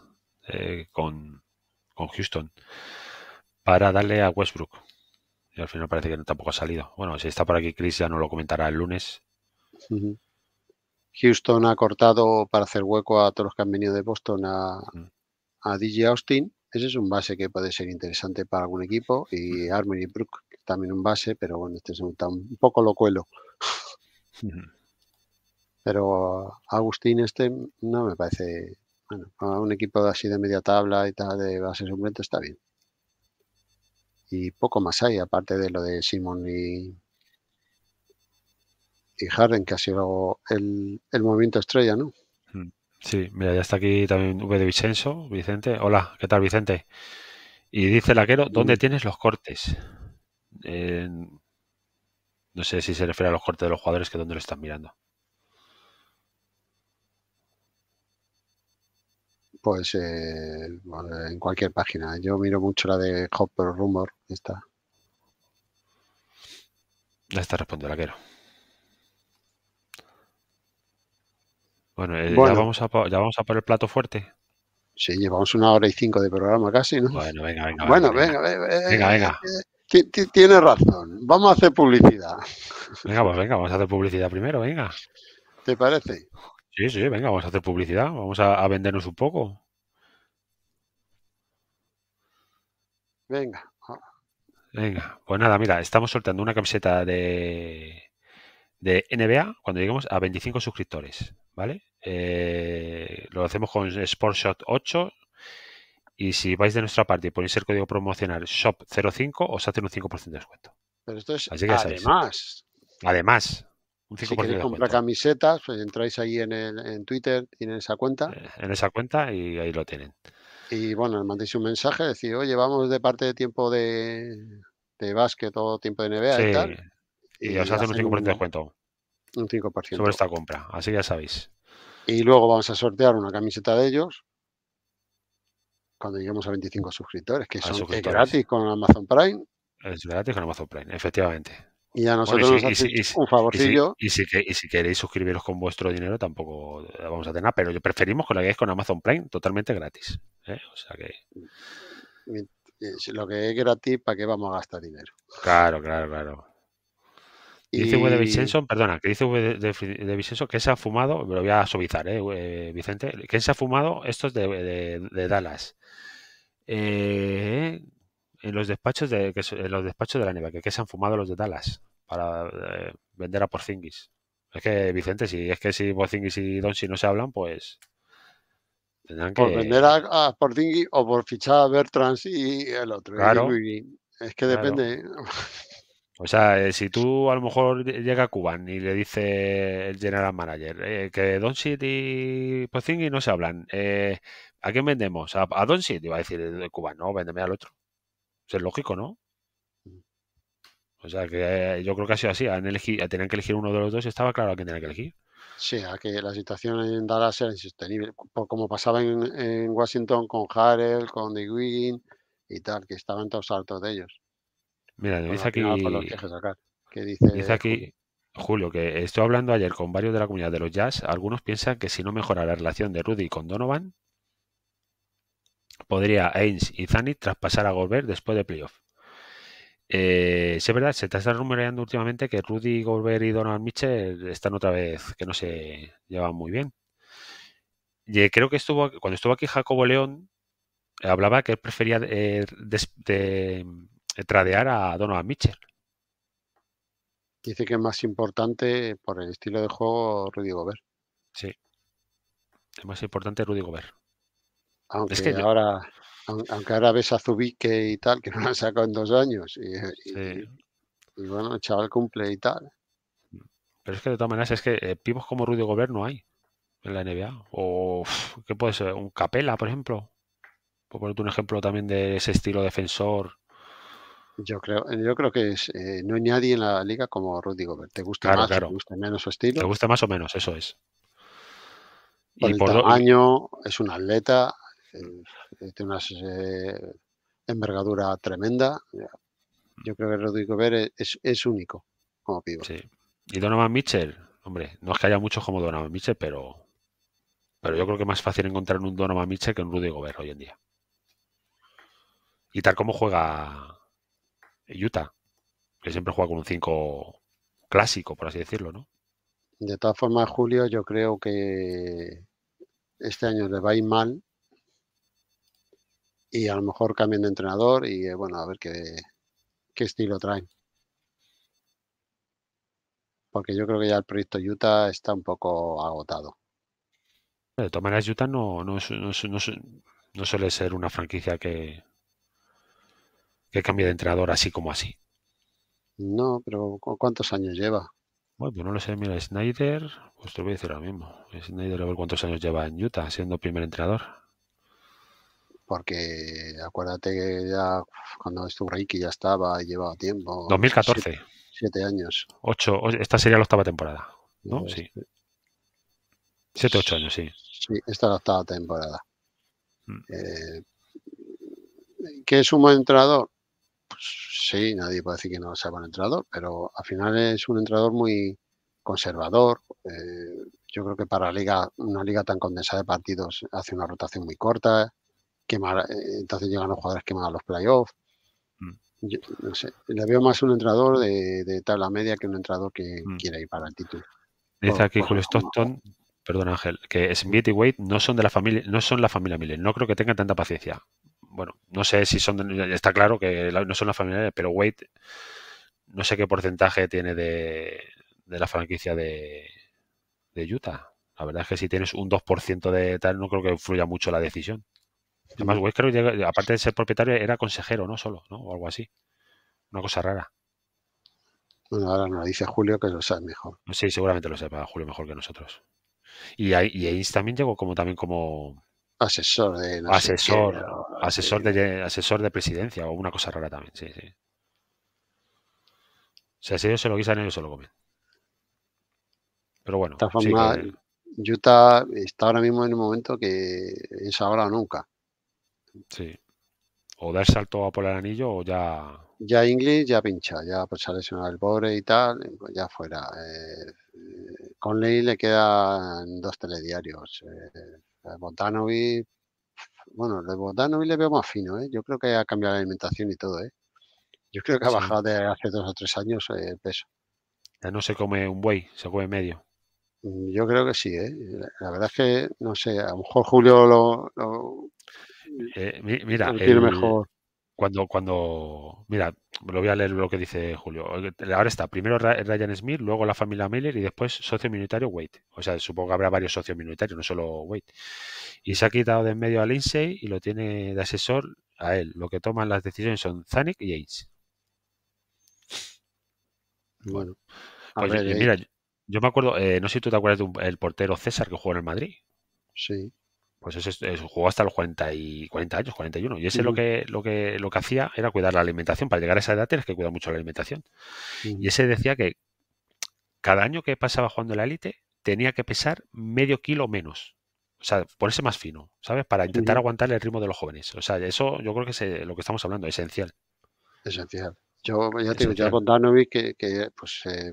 eh, con, Houston para darle a Westbrook. Y al final parece que tampoco ha salido. Bueno, si está por aquí Chris ya no lo comentará el lunes. Houston ha cortado para hacer hueco a todos los que han venido de Boston a, DJ Austin. Ese es un base que puede ser interesante para algún equipo y Armory Brook también un base, pero bueno, este se un poco locuelo. Pero Agustín este no me parece, bueno, un equipo así de media tabla y tal de base suplente está bien. Y poco más hay, aparte de lo de Simon y, y Harden, que ha sido el, el movimiento estrella, ¿no? Mm. Sí, mira, ya está aquí también V de Vicenzo, Vicente. Hola, ¿qué tal, Vicente? Y dice el laquero, ¿dónde tienes los cortes? no sé si se refiere a los cortes de los jugadores que donde lo están mirando. Pues eh, en cualquier página. Yo miro mucho la de Hopper Rumor. Esta. está respondiendo la quiero. Bueno, eh, Ya, vamos a, ya por el plato fuerte. Sí, llevamos una hora y cinco de programa casi, ¿no? Bueno, venga, venga, venga. Eh, tiene razón. Vamos a hacer publicidad. Venga, pues venga, vamos a hacer publicidad primero, venga. ¿Te parece? Sí, sí, venga, vamos a hacer publicidad. Vamos a, vendernos un poco. Venga. Venga, pues nada, mira, estamos soltando una camiseta de, de NBA cuando lleguemos a 25 suscriptores, ¿vale? Eh, lo hacemos con Sportshot 8, y si vais de nuestra parte y ponéis el código promocional SHOP05, os hacen un 5% de descuento. Pero esto es además. Además, un 5% si queréis comprar camisetas, pues entráis ahí en, el, en Twitter, tienen esa cuenta. Eh, en esa cuenta y ahí lo tienen. Y bueno, les mandéis un mensaje, decir, oye, vamos de parte de tiempo de, básquet o tiempo de NBA y tal. Y, os hacen, un 5% de descuento. Un 5%. Sobre esta compra, así ya sabéis. Y luego vamos a sortear una camiseta de ellos cuando lleguemos a 25 suscriptores, que son es gratis con Amazon Prime. Es gratis con Amazon Prime, efectivamente. Y a nosotros un favorcillo. Y si, si, queréis suscribiros con vuestro dinero, tampoco vamos a tener pero pero preferimos que lo hagáis con Amazon Prime totalmente gratis. ¿eh? O sea que. Lo que es gratis, ¿para qué vamos a gastar dinero? Claro, claro, claro. Dice V de Vicenzo, perdona, que dice V de, de, que se ha fumado, me lo voy a suavizar, eh, eh Vicente, que se ha fumado estos de, Dallas. Eh, en los despachos de los despachos de la neva que, que, se han fumado los de Dallas para eh, vender a Porzingis. Es que Vicente, si es que si Porzingis y si no se hablan, pues tendrán que por vender a, Porzingis o por fichar a Bertrand y el otro. es que depende. O sea, eh, si tú a lo mejor llega a Cuban y le dice el general manager eh, que Don City y Pozingi no se hablan, eh, ¿a quién vendemos? ¿A, Don City? Va a decir el Cuban, no, véndeme al otro. es lógico, ¿no? Mm. O sea, que yo creo que ha sido así. tenían que elegir uno de los dos y estaba claro a quién tenían que elegir. Sí, a que la situación en Dallas era insostenible, como pasaba en, Washington con Harrell, con DeWiggin y tal, que estaban todos altos de ellos. Mira, dice aquí, aquí Julio, que estoy hablando ayer con varios de la comunidad de los jazz. Algunos piensan que si no mejora la relación de Rudy con Donovan, podría Ains y Zanit traspasar a Golbert después de playoff. Eh, es verdad, se está rumoreando últimamente que Rudy Golbert y Donovan Mitchell están otra vez que no se llevan muy bien. Y eh, creo que estuvo cuando estuvo aquí Jacobo León, eh, hablaba que él prefería de, tradear a Donovan Mitchell. Dice que es más importante por el estilo de juego Rudy Gobert. Sí. Es más importante Rudy Gobert. Aunque ahora, aunque ahora ves a Zubique y tal, que no lo han sacado en dos años. Y, bueno, el chaval cumple y tal. Pero es que de todas maneras es que eh, pibos como Rudy Gobert no hay en la NBA. O qué puede ser, un Capela, por ejemplo. Por ponerte un ejemplo también de ese estilo defensor yo creo, eh, yo creo que eh, no hay nadie en la liga como Rudy Gobert. ¿Te gusta más te gusta menos su estilo? Te gusta más o menos, eso es. y por tamaño, es un atleta, mm. eh, tiene una envergadura tremenda. Mm. Yo creo que Rudy Gobert e, es, único como pivo. Y Donovan Mitchell, hombre, no es que haya muchos como Donovan Mitchell, pero, pero yo creo que es más fácil encontrar un Donovan Mitchell que un Rudy Gobert hoy en día. Y tal como juega Utah, que siempre juega con un 5 clásico, por así decirlo, ¿no? De todas formas, Julio, yo creo que este año le va a ir mal y a lo mejor cambien de entrenador y eh, bueno, a ver qué, estilo traen. Porque yo creo que ya el proyecto Utah está un poco agotado. De todas maneras, Utah no suele ser una franquicia que, que cambie de entrenador así como así. No, pero ¿cuántos años lleva? Bueno, pues no lo sé, mira, Snyder, pues te voy a decir ahora mismo. Snyder, a ver cuántos años lleva en Utah siendo primer entrenador. Porque acuérdate que ya cuando estuvo Reiki ya estaba, y llevaba tiempo. 2014. Siete, años. Ocho, esta sería la octava temporada, ¿no? sí. Siete, ocho años, sí. Sí, esta es la octava temporada. Mm. Eh, ¿Qué es un buen entrenador? sí, nadie puede decir que no sea buen entrenador, pero al final es un entrenador muy conservador. Eh, yo creo que para liga, una liga tan condensada de partidos hace una rotación muy corta, eh, entonces llegan los jugadores quemados a los playoffs. Mm. no sé, le veo más un entrenador de, tabla media que un entrenador que mm. quiere ir para el título. Dice aquí Julio Stockton, perdón Ángel, que Smith y Wade no son de la familia, no son la familia Miller, no creo que tengan tanta paciencia bueno, no sé si son, está claro que no son las familiares, pero Wade, no sé qué porcentaje tiene de, la franquicia de, de, Utah. La verdad es que si tienes un 2% de tal, no creo que influya mucho la decisión. Además, Wade creo que, aparte de ser propietario, era consejero, ¿no? Solo, ¿no? O algo así. Una cosa rara. Bueno, ahora nos dice Julio que lo sabe mejor. Sí, seguramente lo sepa Julio mejor que nosotros. Y, ahí, y también llegó como también como Asesor de... asesor, asesor, de, asesor de presidencia o una cosa rara también, sí, sí. O sea, si ellos se lo guisan, ellos se lo comen. Pero bueno. Utah está ahora mismo en un momento que es ahora nunca. Sí. O dar salto a por el anillo o ya. Ya Inglis ya pincha, ya pues ha lesionado el pobre y tal, pues, ya fuera. Eh, eh, con ley le quedan dos telediarios. Botanovi, bueno, de Botanovi le veo más fino, ¿eh? Yo creo que ha cambiado la alimentación y todo, ¿eh? Yo creo que ha bajado de hace dos o tres años eh, el peso. Ya no se come un buey, se come medio. Mm, yo creo que sí, ¿eh? La verdad es que, no sé, a lo mejor Julio lo... Eh, mira, mejor. Cuando, cuando, mira, lo voy a leer lo que dice Julio. Ahora está, primero Ryan Smith, luego la familia Miller y después socio minoritario Wade. O sea, supongo que habrá varios socios minoritarios, no solo Wade. Y se ha quitado de en medio a Lindsay y lo tiene de asesor a él. Lo que toman las decisiones son Zanic y Ains. Bueno. Pues, mira, yo me acuerdo, eh, no sé si tú te acuerdas del portero César que jugó en el Madrid. Sí. Pues eso jugó hasta los 40, y, 40 años, 41. Y ese lo, que, lo, que, hacía era cuidar la alimentación. Para llegar a esa edad tienes que cuidar mucho la alimentación. Y ese decía que cada año que pasaba jugando en la élite tenía que pesar medio kilo menos. O sea, ponerse más fino, ¿sabes? Para intentar aguantar el ritmo de los jóvenes. O sea, eso yo creo que es lo que estamos hablando, esencial. Esencial. Yo ya te digo, con Danovi que, que, pues eh,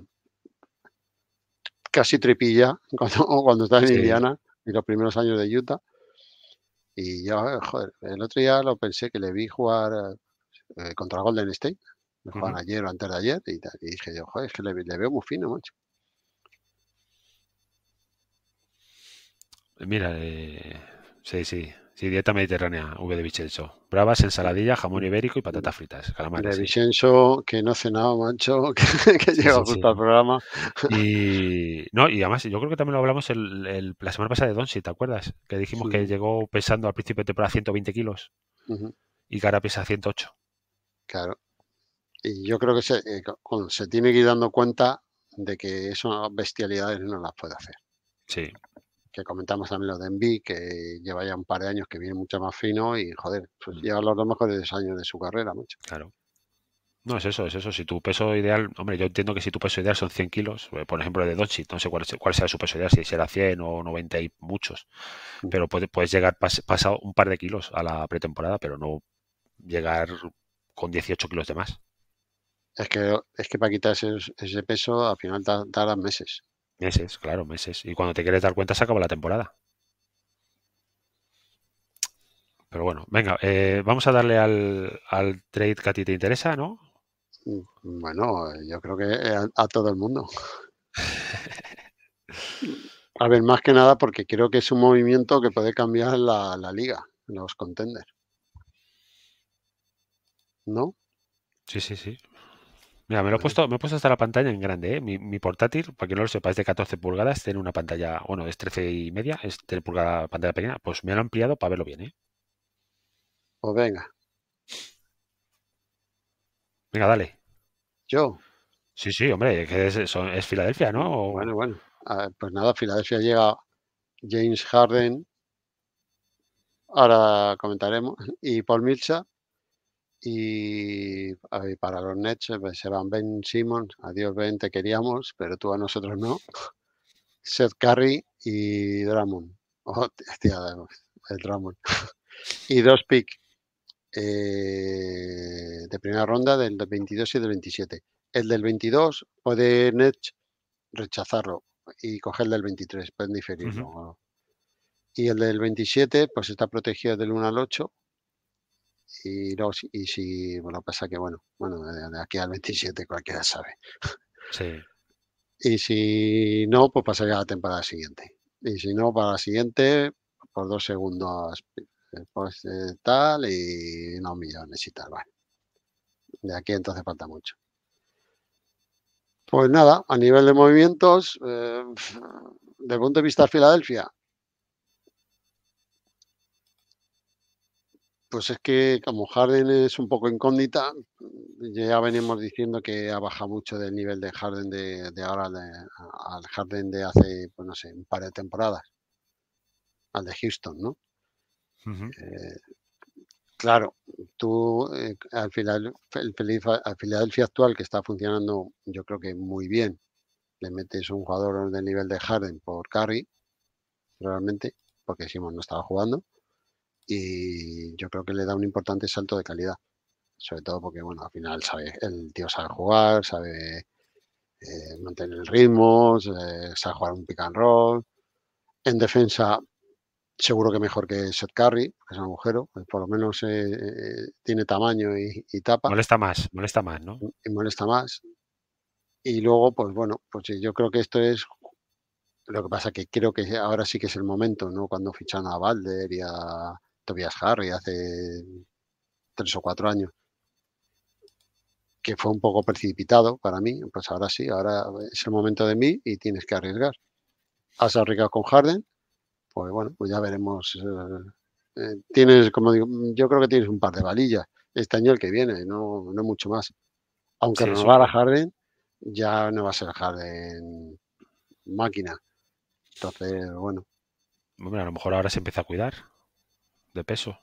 casi tripilla cuando, cuando en Indiana y los primeros años de Utah. Y yo, ah, joder, el otro día lo pensé que le vi jugar eh, contra Golden State. Me ayer o antes de ayer. Y, dije yo, joder, es que le, veo muy fino, macho. Mira, eh, sí, sí. Sí, dieta mediterránea, V de Vicenzo. Bravas, ensaladilla, jamón ibérico y patatas fritas, calamares. De Vicenzo, que no cenaba, mancho, que, que justo al programa. Y, no, y además, yo creo que también lo hablamos el, la semana pasada de si ¿te acuerdas? Que dijimos que llegó pesando al principio de temporada 120 kilos y que ahora pesa 108. Claro. Y yo creo que se, eh, se tiene que ir dando cuenta de que esas bestialidades no las puede hacer. Sí, que comentamos también lo de Envy, que lleva ya un par de años que viene mucho más fino y joder, pues mm. lleva los dos mejores años de su carrera, mucho. Claro. No, es eso, es eso. Si tu peso ideal, hombre, yo entiendo que si tu peso ideal son 100 kilos, eh, por ejemplo, de Dodge, no sé cuál, cuál será su peso ideal, si será 100 o 90 y muchos, mm. pero puedes, llegar pasado un par de kilos a la pretemporada, pero no llegar con 18 kilos de más. Es que, es que para quitar ese peso al final tardan meses. Meses, claro, meses. Y cuando te quieres dar cuenta se acaba la temporada. Pero bueno, venga, eh, vamos a darle al, al, trade que a ti te interesa, ¿no? Mm, bueno, yo creo que a, todo el mundo. a ver, más que nada porque creo que es un movimiento que puede cambiar la, la liga, los contenders. ¿No? Sí, sí, sí. Mira, me lo he puesto, me puesto hasta la pantalla en grande, ¿eh? mi, portátil, para que no lo es de 14 pulgadas, tiene una pantalla, bueno, es 13 y media, es 3 pulgadas pantalla pequeña, pues me lo he ampliado para verlo bien, ¿eh? Pues venga. Venga, dale. ¿Yo? Sí, sí, hombre, es, Filadelfia, ¿no? Bueno, bueno. pues nada, Filadelfia llega James Harden, ahora comentaremos, y Paul Milsa. Y para los Nets eh, pues, se van Ben Simmons, adiós Ben, te queríamos, pero tú a nosotros no. Seth Curry y Dramon el y dos pick eh, de primera ronda del 22 y del 27. El del 22 puede Nets rechazarlo y coger el del 23, pueden diferirlo. Y el del 27 pues está protegido del 1 al 8 y, y si bueno, pasa que bueno, bueno, de aquí al 27 cualquiera sabe. Y si no, pues pasaría a la temporada siguiente. Y si no, para la siguiente, por dos segundos, eh, pues eh, tal, y no, millones y tal, De aquí entonces falta mucho. Pues nada, a nivel de movimientos, eh, desde punto de vista de Filadelfia, Pues es que como Harden es un poco incógnita, mm, ya venimos diciendo que ha bajado mucho del nivel de Harden de, ahora al Harden de hace, pues no sé, un par de temporadas, al de Houston, ¿no? Eh, claro, tú eh, al, final, el, actual, que está funcionando yo creo que muy bien, le metes un jugador del nivel de Harden por carry, realmente, porque Simon no estaba jugando y yo creo que le da un importante salto de calidad. Sobre todo porque, bueno, al final sabe, el tío sabe jugar, sabe eh, mantener el ritmo, eh, sabe jugar un pick and roll. En defensa, seguro que mejor que Seth Curry, que es un agujero, eh, por lo menos tiene tamaño y, y, tapa. Molesta más, molesta más, ¿no? Y molesta más. Y luego, pues bueno, pues yo creo que esto es lo que pasa que creo que ahora sí que es el momento, ¿no? Cuando fichan a Balder y a, viajar Harry hace tres o cuatro años, que fue un poco precipitado para mí, pues ahora sí, ahora es el momento de mí y tienes que arriesgar. Has arriesgado con Harden, pues bueno, pues ya veremos. Eh, eh, tienes, como digo, yo creo que tienes un par de valillas este año el que viene, no, no mucho más. Aunque sí, va a Harden, ya no va a ser Harden máquina. Entonces, bueno. Bueno, a lo mejor ahora se empieza a cuidar de peso.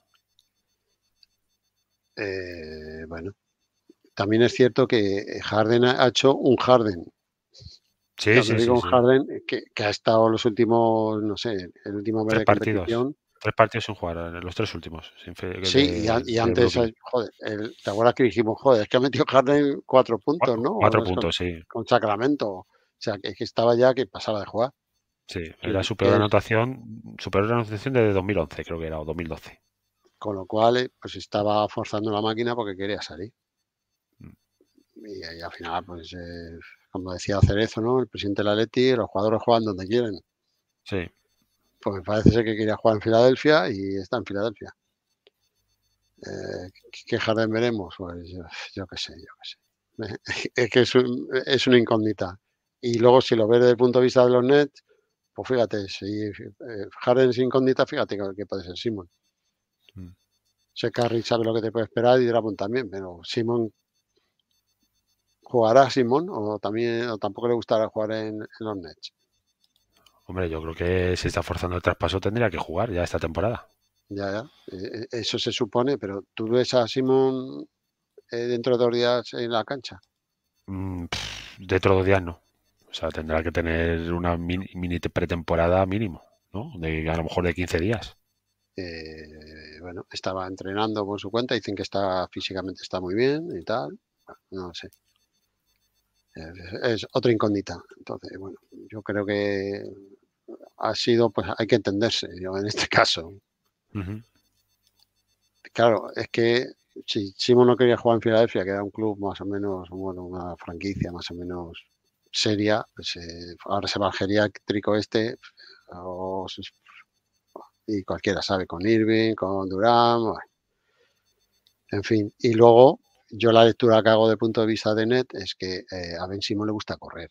Eh, bueno, también es cierto que eh, Harden ha hecho un Harden. un Harden que, ha estado los últimos, no sé, el último mes de Tres partidos sin jugar, eh, los tres últimos. sí, y, antes, joder, el, ¿te acuerdas que dijimos, joder, es que ha metido Harden cuatro puntos, ¿no? Cuatro puntos, con, sí. Con Sacramento. O sea, que, que estaba ya que pasaba de jugar. Sí, era su peor eh, anotación, anotación desde 2011, creo que era, o 2012. Con lo cual, eh, pues estaba forzando la máquina porque quería salir. Mm. Y, ahí al final, pues, eh, como decía Cerezo, ¿no? El presidente de la Leti, los jugadores juegan donde quieren. Sí. Pues me parece ser que quería jugar en Filadelfia y está en Filadelfia. ¿Qué jardín veremos? Pues yo, qué sé, yo qué sé. Es que es, es una incógnita. Y luego, si lo ves desde el punto de vista de los Nets, pues fíjate, si Harden eh, incógnita, fíjate que puede ser Simon. Mm. Sé sabe lo que te puede esperar y Dragon también, pero Simon jugará Simon o también o tampoco le gustará jugar en, los Nets. Hombre, yo creo que si está forzando el traspaso tendría que jugar ya esta temporada. Ya, ya. E, e, eso se supone, pero tú ves a Simón eh, dentro de dos días en la cancha. Mm, dentro de dos días no. O sea, tendrá que tener una mini, pretemporada mínimo, ¿no? De, a lo mejor de 15 días. Eh, bueno, estaba entrenando por su cuenta, dicen que está físicamente está muy bien y tal. No sé. Es, otra incógnita. Entonces, bueno, yo creo que ha sido, pues hay que entenderse, yo en este caso. Claro, es que si Chimo no quería jugar en Filadelfia, que era un club más o menos, bueno, una franquicia más o menos seria, pues, eh, ahora se va al este, y cualquiera sabe, con Irving, con Durán, en fin. Y luego, yo la lectura que hago de punto de vista de Net es que eh, a Ben Simon le gusta correr.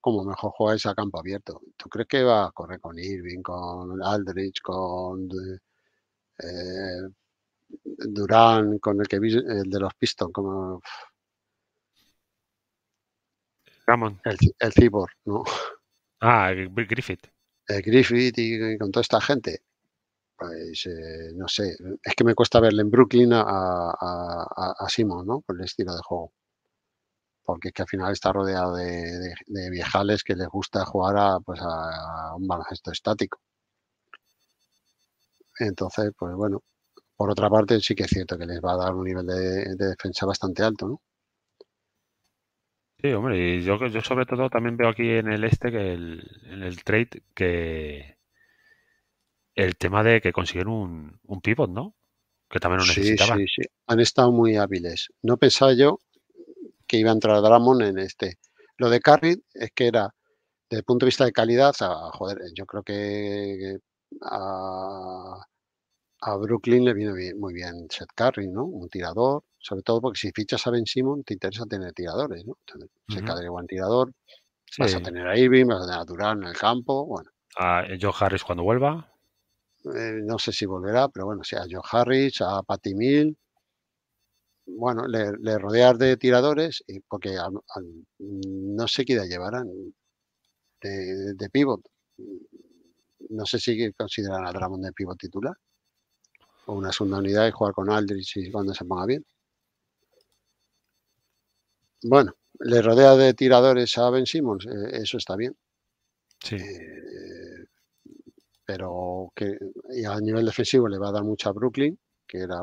Como mejor juega ese a campo abierto. ¿Tú crees que va a correr con Irving, con Aldrich, con eh, Durán, con el que el de los Pistons, como el, el ¿no? Ah, Griffith. El Griffith y, con toda esta gente. Pues eh, no sé, es que me cuesta verle en Brooklyn a, a, Simon, ¿no? Por el estilo de juego. Porque es que al final está rodeado de, viejales que les gusta jugar a, pues a un baloncesto estático. Entonces, pues bueno, por otra parte sí que es cierto que les va a dar un nivel de, de defensa bastante alto, ¿no? Sí, hombre, y yo, yo sobre todo también veo aquí en el este que el, en el trade que el tema de que consiguieron un, un pivot, ¿no? Que también lo necesitaban. Sí, sí, sí. Han estado muy hábiles. No pensaba yo que iba a entrar Dramon en este. Lo de Carrick es que era, desde el punto de vista de calidad, a, joder, yo creo que a, Brooklyn le viene muy bien Seth Curry, ¿no? Un tirador, sobre todo porque si fichas a Ben Simon, te interesa tener tiradores, ¿no? Se cae buen tirador, vas a tener a Irving, vas a tener a Durán en el campo, bueno. A eh, Joe Harris cuando vuelva. Eh, no sé si volverá, pero bueno, sea a Joe Harris, a Patty Mill. Bueno, le, le rodear de tiradores, porque no sé qué llevarán de, de pivot. No sé si consideran al Ramón de pivot titular o una segunda unidad y jugar con Aldrich cuando se ponga bien bueno, le rodea de tiradores a Ben Simmons, eh, eso está bien. Sí. Eh, pero que y a nivel defensivo le va a dar mucho a Brooklyn, que era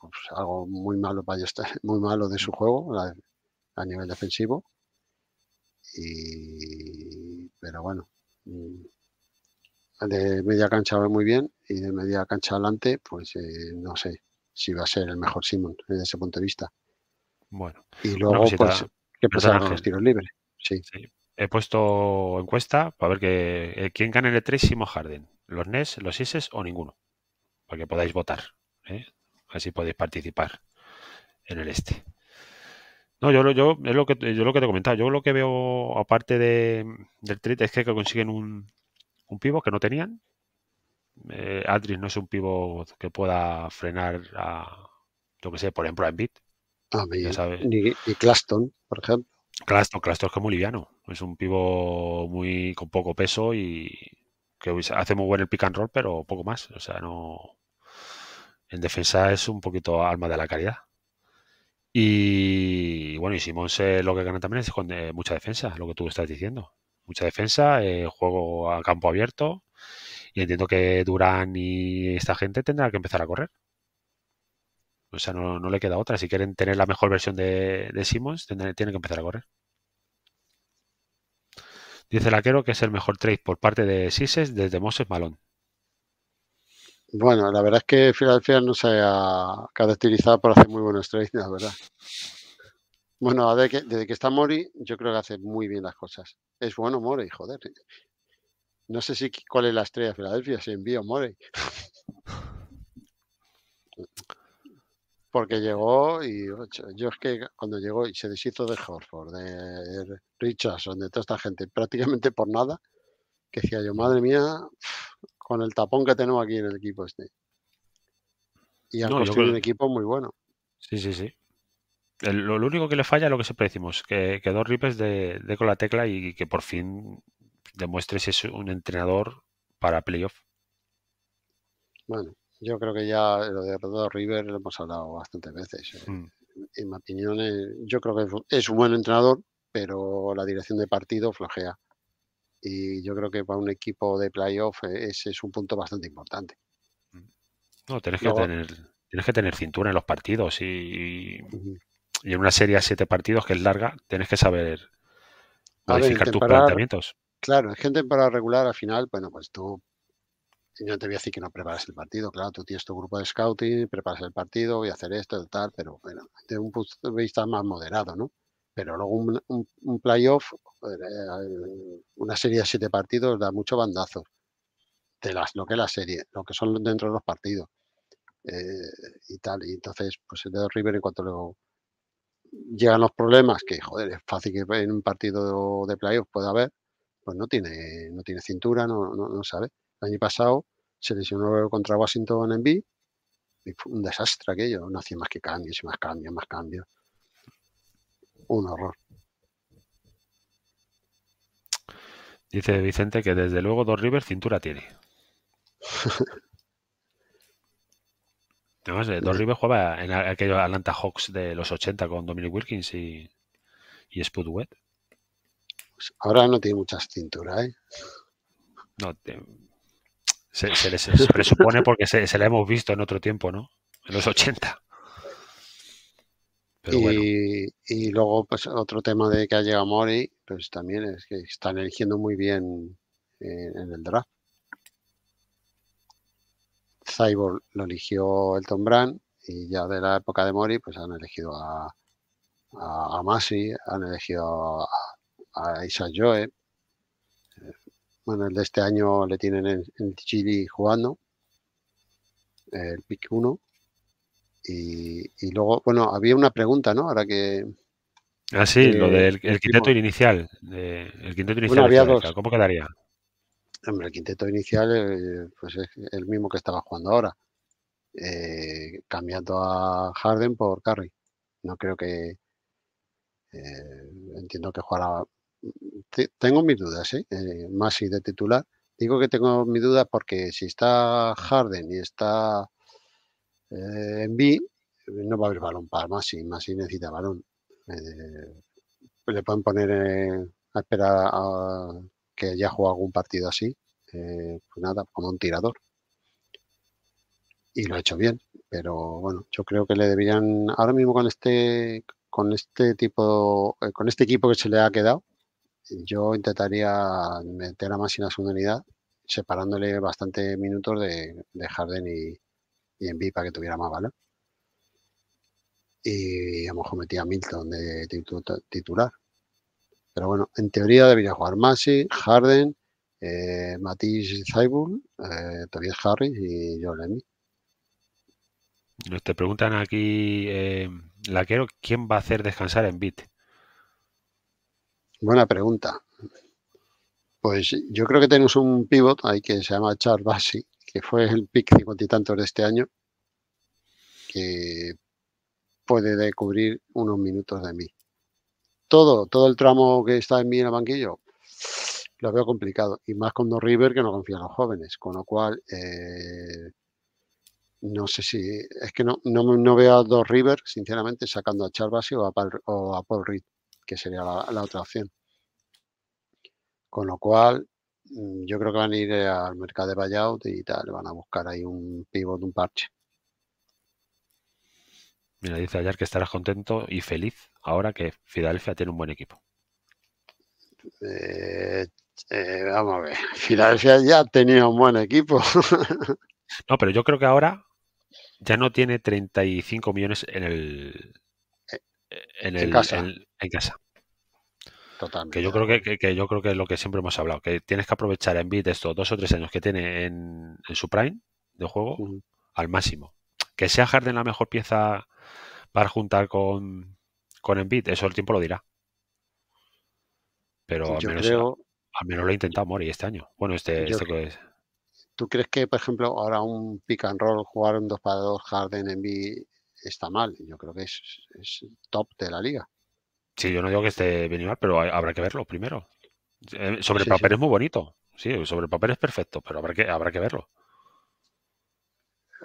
pues, algo muy malo para muy malo de su juego a, nivel defensivo. Y, pero bueno, mm, de media cancha va muy bien y de media cancha adelante, pues eh, no sé si va a ser el mejor Simmons desde ese punto de vista. Bueno. Y luego, pues, ¿qué pasa los tiros libres? Sí. He puesto encuesta para ver que, eh, quién gana el e jardín Harden, los NES, los ISES o ninguno, para que podáis votar. ¿eh? Así podéis participar en el este. No, yo, yo, es lo que, yo lo que te comentado, Yo lo que veo, aparte de, del trit, es que consiguen un, un pivo que no tenían. Eh, no es un pivo que pueda frenar a, yo que sé, por ejemplo, a bit Ah, Y, Claston, por ejemplo. Claston, Claston es que es muy liviano. Es un pivo muy con poco peso y que hace muy buen el pick and roll, pero poco más. O sea, no. En defensa es un poquito alma de la calidad. Y bueno, y Simón lo que gana también es con eh, mucha defensa, lo que tú estás diciendo. Mucha defensa, eh, juego a campo abierto. Y entiendo que Durán y esta gente tendrán que empezar a correr. O sea, no, le queda otra. Si quieren tener la mejor versión de, de Simmons, tienen, que empezar a correr. Dice Laquero que es el mejor trade por parte de Sises desde Moses Malón. Bueno, la verdad es que Filadelfia no se ha caracterizado por hacer muy buenos trades, la verdad. Bueno, desde que, desde que está Mori, yo creo que hace muy bien las cosas. Es bueno Mori, joder. No sé si cuál es la estrella de Filadelfia, si envío Mori. porque llegó y yo es que cuando llegó y se deshizo de Horford, de Richardson, de toda esta gente, prácticamente por nada, que decía yo, madre mía, con el tapón que tenemos aquí en el equipo este. Y ha construido un equipo muy bueno. Sí, sí, sí. lo, único que le falla es lo que siempre decimos, que dos Ripes de, de, con la tecla y que por fin demuestres si es un entrenador para playoff. Bueno, yo creo que ya lo de Rodolfo River lo hemos hablado bastantes veces. Eh. Mm. En mi opinión, eh, yo creo que es un buen entrenador, pero la dirección de partido flojea. Y yo creo que para un equipo de playoff eh, ese es un punto bastante importante. Mm. No, tenés que, tener, que tener cintura en los partidos y, en una serie de siete partidos que es larga, tenés que saber modificar tus planteamientos. Claro, es gente para regular al final, bueno, pues tú yo te voy a decir que no preparas el partido, claro, tú tienes tu grupo de scouting, preparas el partido, voy a hacer esto, tal, pero bueno, de un punto de vista más moderado, ¿no? Pero luego un, playoff, eh, una serie de siete partidos da mucho bandazo de las, lo que es la serie, lo que son dentro de los partidos eh, y tal. Y entonces, pues el de River en cuanto luego llegan los problemas, que joder, es fácil que en un partido de playoff pueda haber, pues no tiene, no tiene cintura, no, no, no sabe año pasado se lesionó contra Washington en B y fue un desastre aquello. No hacía más que cambios y más cambios, más cambios. Un horror. Dice Vicente que desde luego Dos River cintura tiene. Además, dos River jugaba en aquellos Atlanta Hawks de los 80 con Dominic Wilkins y, y Spud pues ahora no tiene muchas cinturas, ¿eh? No, se, les presupone porque se, se, la hemos visto en otro tiempo, ¿no? En los 80. y, luego, pues otro tema de que ha llegado Mori, pues también es que están eligiendo muy bien eh, en, el draft. Cyborg lo eligió Elton Brand y ya de la época de Mori, pues han elegido a, a, Masi, han elegido a, a Isaac Joe, bueno, el de este año le tienen en, en Chile jugando, el pick 1. Y, luego, bueno, había una pregunta, ¿no? Ahora que. Ah, sí, lo del quinteto inicial. el quinteto inicial. ¿Cómo quedaría? Hombre, el quinteto inicial, eh, pues es el mismo que estaba jugando ahora. Eh, cambiando a Harden por Curry. No creo que. Eh, entiendo que jugará tengo mis dudas, ¿eh? eh más de titular. Digo que tengo mis dudas porque si está Harden y está en eh, B, eh, no va a haber balón para más si necesita balón. le pueden poner a esperar a que haya jugado algún partido así. pues nada, como un tirador. Y lo ha hecho bien. Pero bueno, yo creo que le deberían, ahora mismo con este, con este tipo, con este equipo que se le ha quedado, yo intentaría meter a Masi en la segunda unidad, separándole bastantes minutos de, Harden y, y en para que tuviera más valor. Y a lo mejor metía a Milton de titular. Pero bueno, en teoría debería jugar Masi, Harden, eh, Matisse Zaibul, eh, Tobias Harris y Joel Embiid. Nos te preguntan aquí, eh, la quiero, ¿quién va a hacer descansar en Bit? Buena pregunta. Pues yo creo que tenemos un pivot ahí que se llama Charles Bassi, que fue el pick cincuenta y tantos de este año, que puede cubrir unos minutos de mí. Todo, todo el tramo que está en mí en el banquillo, lo veo complicado. Y más con dos River que no confían en los jóvenes. Con lo cual, eh, no sé si. Es que no, no, veo a Dos River, sinceramente, sacando a Charles o, a o a Paul Reed que sería la, otra opción. Con lo cual, mm, yo creo que van a ir al mercado de buyout y tal, van a buscar ahí un pivot, un parche. Mira, dice ayer que estarás contento y feliz ahora que Filadelfia tiene un buen equipo. Eh, eh, vamos a ver, Filadelfia ya tenía un buen equipo. no, pero yo creo que ahora ya no tiene 35 millones en el, en, casa. En, casa. Totalmente. Que yo creo que, yo creo que es lo que siempre hemos hablado, que tienes que aprovechar en bit estos dos o tres años que tiene en, su prime de juego al máximo. Que sea Harden la mejor pieza para juntar con, con Embiid, eso el tiempo lo dirá. Pero al, menos, lo ha intentado Mori este año. Bueno, este, este es. ¿Tú crees que, por ejemplo, ahora un pick and roll, jugar un 2 para 2 Harden, Embiid está mal. Yo creo que es, es top de la liga. Sí, yo no digo que esté bien mal, pero habrá que verlo primero. Eh, sobre el papel es muy bonito. Sí, sobre papel es perfecto, pero habrá que, habrá que verlo.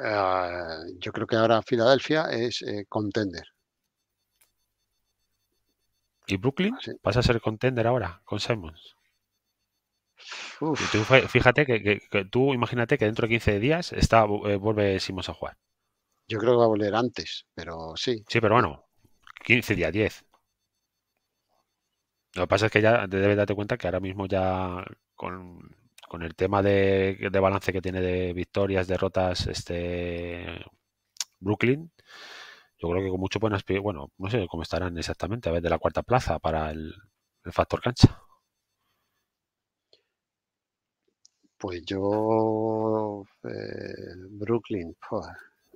Eh, yo creo que ahora Filadelfia es eh, contender. ¿Y Brooklyn? Ah, ¿Pasa a ser contender ahora con Simons? fíjate que, tú imagínate que dentro de 15 días está, vuelve Simons a jugar. Yo creo que va a volver antes, pero sí. Sí, pero bueno, 15 días, 10. Lo que pasa es que ya debes darte cuenta que ahora mismo ya con, el tema de, balance que tiene de victorias, derrotas, este Brooklyn, yo creo que con mucho buenas bueno, no sé cómo estarán exactamente, a ver de la cuarta plaza para el, factor cancha. Pues yo, eh, Brooklyn, pues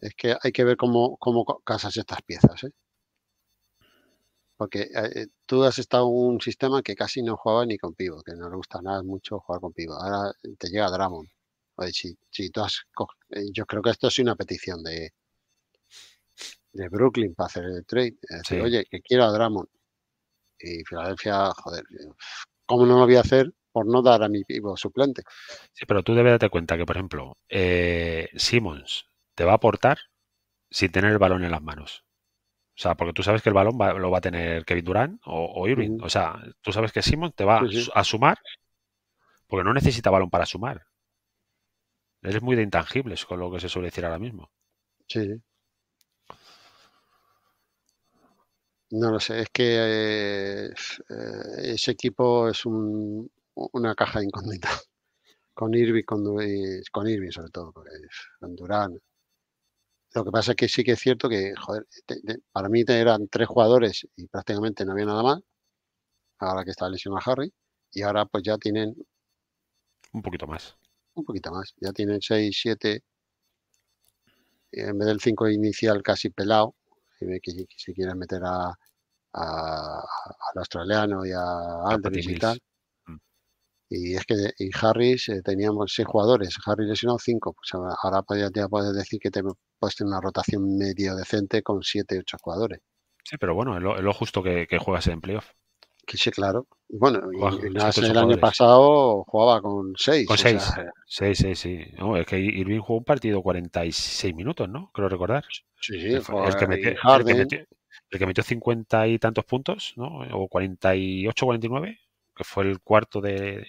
es que hay que ver cómo, casas estas piezas. ¿eh? Porque eh, eh, tú has estado en un sistema que casi no jugaba ni con pivo, que no le gusta nada mucho jugar con pivo. Ahora te llega Dramon. Oye, si, tú has yo creo que esto es una petición de, de Brooklyn para hacer el trade. Oye, que quiero a Dramon. Y Filadelfia, joder, ¿cómo no lo voy a hacer? por no dar a mi pivo suplente. Sí, pero tú debes darte cuenta que, por ejemplo, Simmons te va a aportar sin tener el balón en las manos. O sea, porque tú sabes que el balón lo va a tener Kevin Durant o, Irving. O sea, tú sabes que Simon te va a sumar porque no necesita balón para sumar. Eres muy de intangibles con lo que se suele decir ahora mismo. Sí. No lo sé, es que eh, ese equipo es una caja incógnita. Con Irving, con, con Irving sobre todo, con Durán, lo que pasa es que sí que es cierto que, joder, para mí eran tres jugadores y prácticamente no había nada más. Ahora que está lesionado Harry. Y ahora pues ya tienen... Un poquito más. Un poquito más. Ya tienen seis, siete... En vez del cinco inicial casi pelado. Si, que, quieren meter a, al australiano y a, a Andrés y tal. Y es que y Harris eh, teníamos seis jugadores, Harris lesionó cinco, pues ahora ya, ya puedes decir que te puedes tener una rotación medio decente con siete, ocho jugadores. Sí, pero bueno, es lo, justo que, juegas en playoff. Que sí, claro. Bueno, el año pasado jugaba con seis. Con seis. sí, seis, seis, sí. es que Irving jugó un partido 46 minutos, ¿no? Creo recordar. Sí, sí. El, que metió, el que metió 50 y tantos puntos, ¿no? O 48, 49 que fue el cuarto de,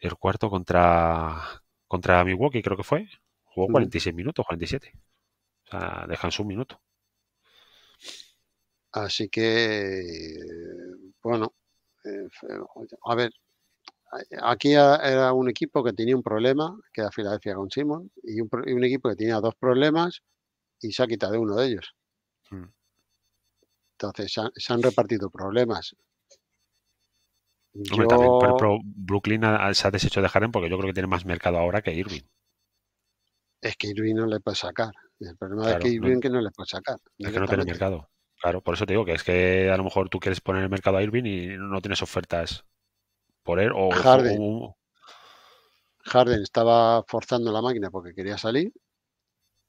el cuarto contra, contra Milwaukee, creo que fue. Jugó 46 minutos, 47. O sea, dejan su minuto. Así que, bueno, eh, a ver, aquí era un equipo que tenía un problema, que era Filadelfia con Simon, y un, equipo que tenía dos problemas y se ha quitado uno de ellos. Hmm. Entonces, se han, repartido problemas. Brooklyn se ha deshecho de Harden porque yo creo que tiene más mercado ahora que Irving. Es que Irving no le puede sacar. El problema es que Irving no, que no le puede sacar. Es que no tiene mercado. Claro, por eso te digo que es que a lo mejor tú quieres poner el mercado a Irving y no tienes ofertas por él o Harden. O... Harden estaba forzando la máquina porque quería salir.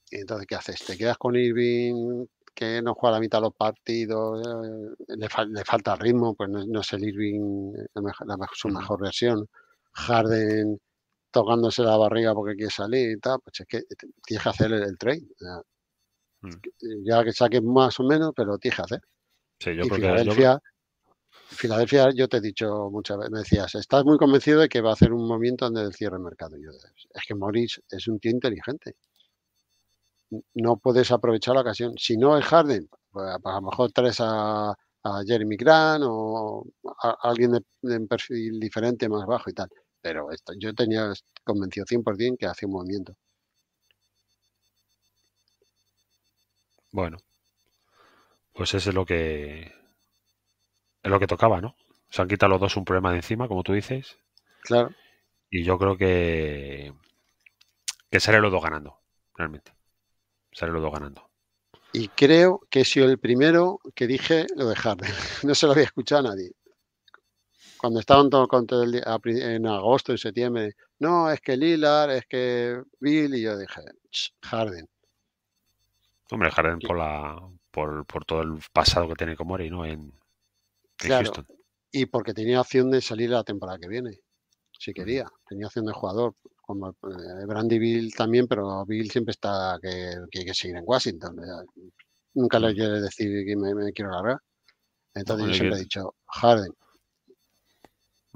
Y entonces, ¿qué haces? ¿Te quedas con Irving que no juega a la mitad de los partidos, eh, le, falta ritmo, pues no, es el Irving eh, su mejor versión. Harden tocándose la barriga porque quiere salir y tal, pues es que tienes que hacer el, trade. Mm. Eh, ya. que saques más o menos, pero tienes que hacer. Sí, yo Filadelfia, yo te he dicho muchas veces, me decías, estás muy convencido de que va a hacer un momento donde del cierre el mercado. es que Morris es un tío inteligente no puedes aprovechar la ocasión. Si no es Harden, pues a lo mejor traes a, Jeremy Grant o a alguien de, perfil diferente más bajo y tal. Pero esto, yo tenía convencido 100% que hacía un movimiento. Bueno, pues eso es lo que es lo que tocaba, ¿no? Se han quitado los dos un problema de encima, como tú dices. Claro. Y yo creo que que seré los dos ganando, realmente salen los dos ganando. Y creo que sido el primero que dije lo de Harden. no se lo había escuchado a nadie. Cuando estaban todo, con el día, en agosto, en septiembre, no, es que Lillard, es que Bill, y yo dije, Harden. Hombre, Harden por, la, por, todo el pasado que tiene Comori, ¿no? En, claro, Y porque tenía opción de salir la temporada que viene, si quería. Tenía opción de jugador. Eh, Brandy Bill también, pero Bill siempre está que, hay que seguir en Washington. Nunca le mm. quiere decir que me, quiero largar. Entonces siempre he dicho Harden.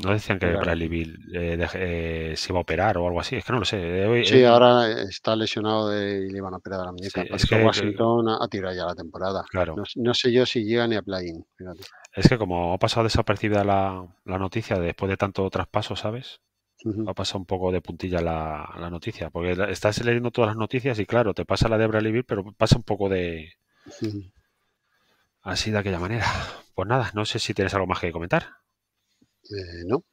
No decían que Brandy Bill eh, eh, se iba a operar o algo así, es que no lo sé. sí, ahora está lesionado de, y le iban a operar a la muñeca. es que Washington ha tirado ya la temporada. No, sé yo si llega ni a play-in. Es que como ha pasado desapercibida la, la, noticia después de tanto traspaso, ¿sabes? Va a Ha un poco de puntilla la, noticia, porque estás leyendo todas las noticias y claro, te pasa la de Bralivir, pero pasa un poco de... Así de aquella manera. Pues nada, no sé si tienes algo más que comentar. Eh, no.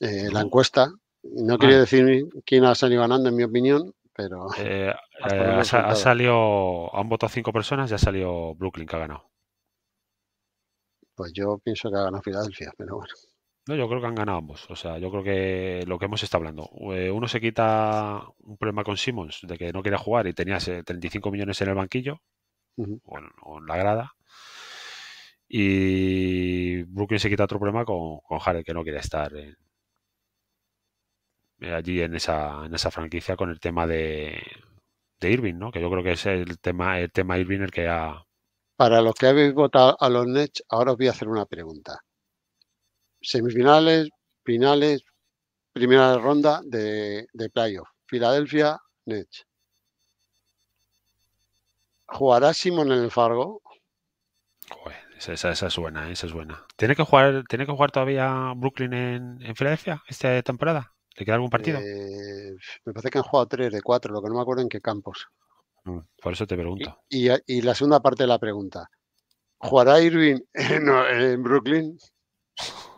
Eh, la encuesta, no quería decir quién ha salido ganando en mi opinión, pero... Eh, ha, ha, salido, han votado cinco personas y ha salido Brooklyn que ha ganado. Pues yo pienso que ha ganado Filadelfia, pero bueno. No, yo creo que han ganado ambos. O sea, yo creo que lo que hemos estado hablando. Eh, uno se quita un problema con Simmons de que no quería jugar y tenía 35 millones en el banquillo o, en, la grada. Y Brooklyn se quita otro problema con, con que no quería estar eh, allí en esa, en esa franquicia con el tema de, Irving, ¿no? Que yo creo que es el tema, el tema Irving el que ha. Para los que habéis votado a los Nets, ahora os voy a hacer una pregunta semifinales, finales, primera ronda de, de playoff. Filadelfia Nets. ¿Jugará Simon en el Fargo? esa, esa, esa, ¿eh? esa ¿Tiene que jugar, ¿tiene que jugar todavía Brooklyn en, en Filadelfia esta temporada? ¿Le queda algún partido? Eh, me parece que han jugado tres de cuatro, lo que no me acuerdo en qué campos. Mm, por eso te pregunto. Y, la segunda parte de la pregunta. ¿Jugará Irving en Brooklyn?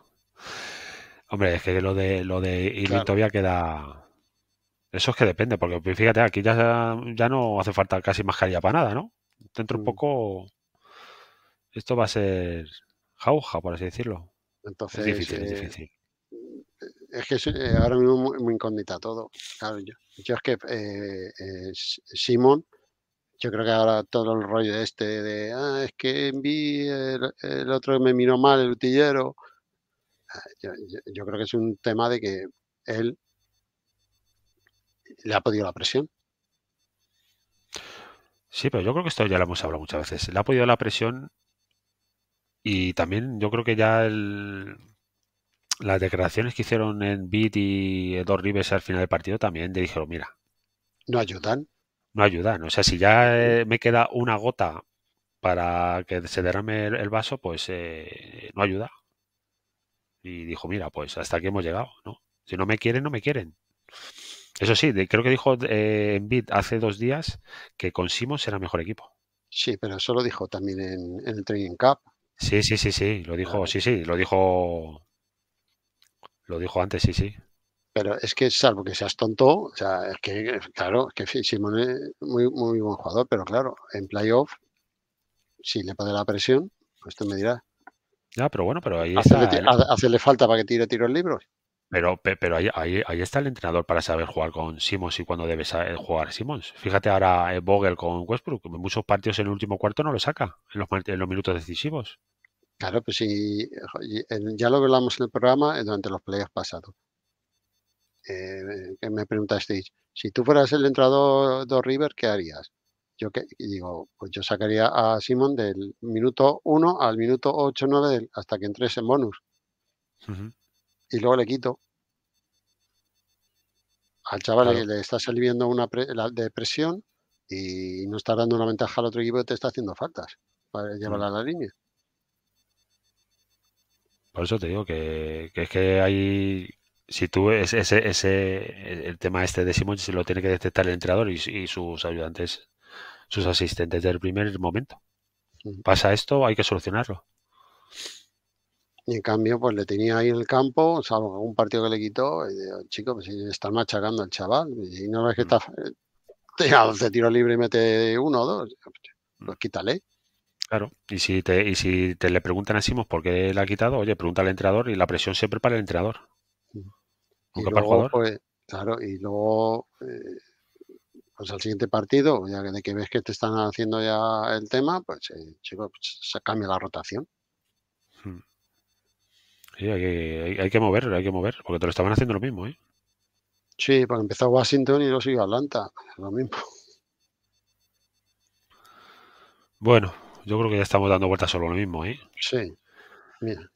Hombre, es que lo de lo de Irving todavía queda. Eso es que depende, porque fíjate, aquí ya, ya no hace falta casi mascarilla para nada, ¿no? Dentro un mm. poco. Esto va a ser jauja, por así decirlo. Entonces, es difícil, es eh, difícil eh, es que eh, ahora mismo muy, incógnita todo. Claro, yo, es que Simón, yo creo que ahora todo el rollo este de, ah, es que vi el, otro otro me miró mal, el utillero, yo, creo que es un tema de que él le ha podido la presión. Sí, pero yo creo que esto ya lo hemos hablado muchas veces. Le ha podido la presión y también yo creo que ya el, las declaraciones que hicieron en Bit y Dos Rives al final del partido también le dijeron, mira. No ayudan. No ayudan. O sea, si ya eh, me queda una gota para que se derrame el, vaso, pues eh, no ayuda y dijo, mira, pues hasta aquí hemos llegado, ¿no? Si no me quieren, no me quieren. Eso sí, creo que dijo eh, en Bit hace dos días que con Simons era mejor equipo. Sí, pero eso lo dijo también en, el Training Cup. Sí, sí, sí, sí, lo dijo, sí, sí, lo dijo. Lo dijo antes, sí, sí. Pero es que, salvo que seas tonto, o sea, es que, claro, es que simón es muy, muy buen jugador, pero claro, en playoff, si le pone la presión, pues tú me dirás. Ya, pero bueno, pero ahí hace ¿eh? falta para que tire tiros libros. Pero, pero ahí, está el entrenador para saber jugar con Simons y cuándo debe eh, jugar Simons Fíjate ahora eh, Vogel con Westbrook. muchos partidos en el último cuarto no lo saca, en los, minutos decisivos. Claro, pues sí, ya lo hablamos en el programa durante los playoffs pasados. me preguntasteis, si tú fueras el entrenador de River, ¿qué harías? Yo que, digo, pues yo sacaría a Simon del minuto 1 al minuto 8, 9, hasta que entres en bonus. Y luego le quito. Al chaval que le, estás está una la, de presión y no está dando una ventaja al otro equipo y te está haciendo faltas para llevarla a la línea. Por eso te digo que, es que hay si tú ese, ese, el tema este de Simón se lo tiene que detectar el entrenador y sus ayudantes sus asistentes desde el primer momento. Pasa esto, hay que solucionarlo. Y en cambio, pues le tenía ahí en el campo, salvo un partido que le quitó, y chico, pues, está machacando al chaval, y no es que está, te 12 tiros y mete uno o dos, pues quítale. Claro, y si te, y si te le preguntan a Simos por qué le ha quitado, oye, pregunta al entrenador y la presión siempre para el entrenador. Y pues, claro, y luego eh, pues al siguiente partido, ya de que ves que te están haciendo ya el tema, pues, eh, pues se cambia la rotación. Hmm. Sí, hay que, hay, hay que, mover, hay que mover, porque te lo estaban haciendo lo mismo, ¿eh? Sí, porque empezó Washington y lo siguió Atlanta, lo mismo. Bueno, yo creo que ya estamos dando vueltas solo lo mismo, ¿eh? Sí, mira.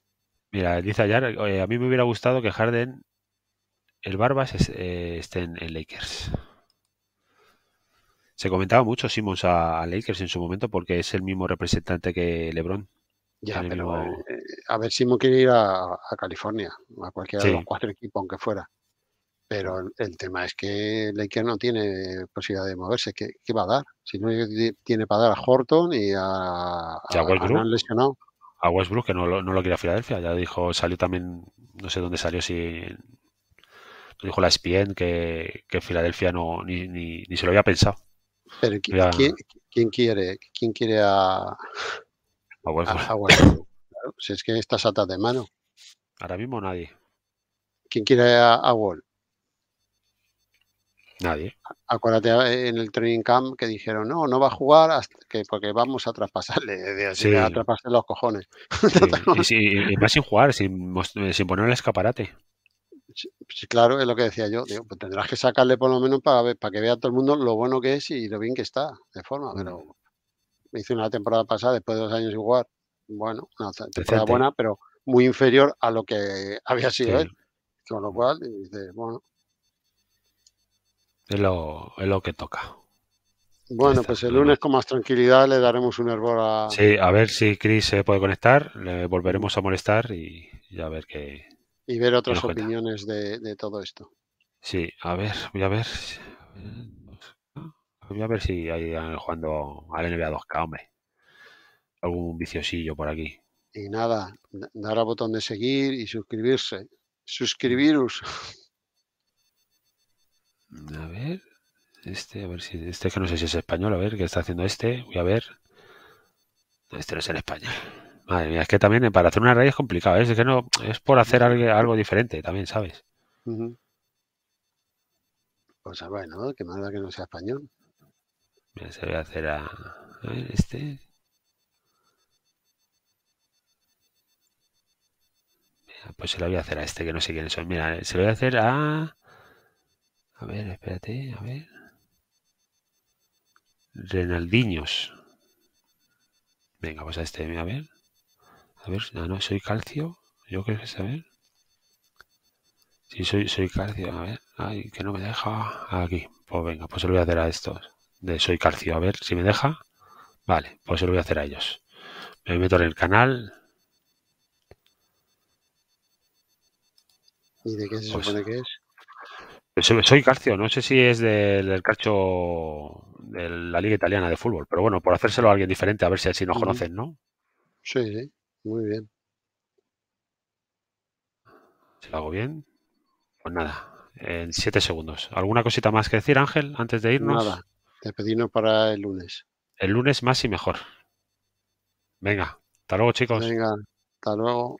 Mira, dice Ayar, a mí me hubiera gustado que Harden, el Barbas, eh, esté en Lakers. Se comentaba mucho Simmons a, Lakers en su momento porque es el mismo representante que LeBron. Ya, pero eh, a ver, Simmons quiere ir a, California, a cualquiera de los cuatro equipos, aunque fuera. Pero el, tema es que Lakers no tiene posibilidad de moverse. ¿Qué, va a dar? Si no tiene para dar a Horton y a, Westbrook? a que no lo, no lo quiere a Filadelfia. Ya dijo, salió también, no sé dónde salió, si dijo la e Spien que, que Filadelfia no ni, ni, ni se lo había pensado. Pero ¿quién, quiere, quién quiere a, a si es que estás atas de mano. Ahora mismo nadie. ¿Quién quiere a, a Nadie. Acuérdate eh, en el training camp que dijeron, no, no va a jugar hasta que, porque vamos a traspasarle, eh, a traspasarle los cojones. y, va sin jugar, sin, eh, sin el escaparate claro, es lo que decía yo. Pues tendrás que sacarle por lo menos para, ver, para que vea todo el mundo lo bueno que es y lo bien que está de forma. Pero me hice una temporada pasada, después de dos años igual, bueno, una temporada buena, pero muy inferior a lo que había sido él. Con lo cual, bueno. Es lo, que toca. Bueno, pues el lunes con más tranquilidad le daremos un error a. Sí, a ver si Chris se puede conectar, le volveremos a molestar y, y a ver qué, y ver otras opiniones de, todo esto. Sí, a ver, voy a ver. Eh, voy a ver si hay jugando al NBA 2K, hombre. Algún viciosillo por aquí. Y nada, dar al botón de seguir y suscribirse. Suscribiros. A ver, este, a ver si este que no sé si es español, a ver qué está haciendo este. Voy a ver. Este no es el español. Madre mía, es que también eh, para hacer una raíz es complicado, ¿eh? es que no, es por hacer algo, algo diferente también, ¿sabes? Uh bueno, que más que no sea español. Mira, se voy a hacer a, a ver, este. Mira, pues se lo voy a hacer a este que no sé quiénes son. Mira, eh, se lo voy a hacer a. A ver, espérate, a ver. Renaldiños. Venga, pues a este, a ver. A ver, no, soy calcio. Yo creo que se Si sí, soy, soy calcio, a ver. Ay, que no me deja. Aquí. Pues venga, pues se lo voy a hacer a estos. De soy calcio. A ver si me deja. Vale, pues se lo voy a hacer a ellos. Me meto en el canal. ¿Y de qué se pues supone que es? Eh, soy calcio, no sé si es del, cacho de la Liga Italiana de Fútbol, pero bueno, por hacérselo a alguien diferente, a ver si así nos conocen, ¿no? Sí, sí. Muy bien. ¿Se lo hago bien? Pues nada, en siete segundos. ¿Alguna cosita más que decir, Ángel, antes de irnos? Nada, te pedimos para el lunes. El lunes más y mejor. Venga, hasta luego, chicos. Venga, hasta luego.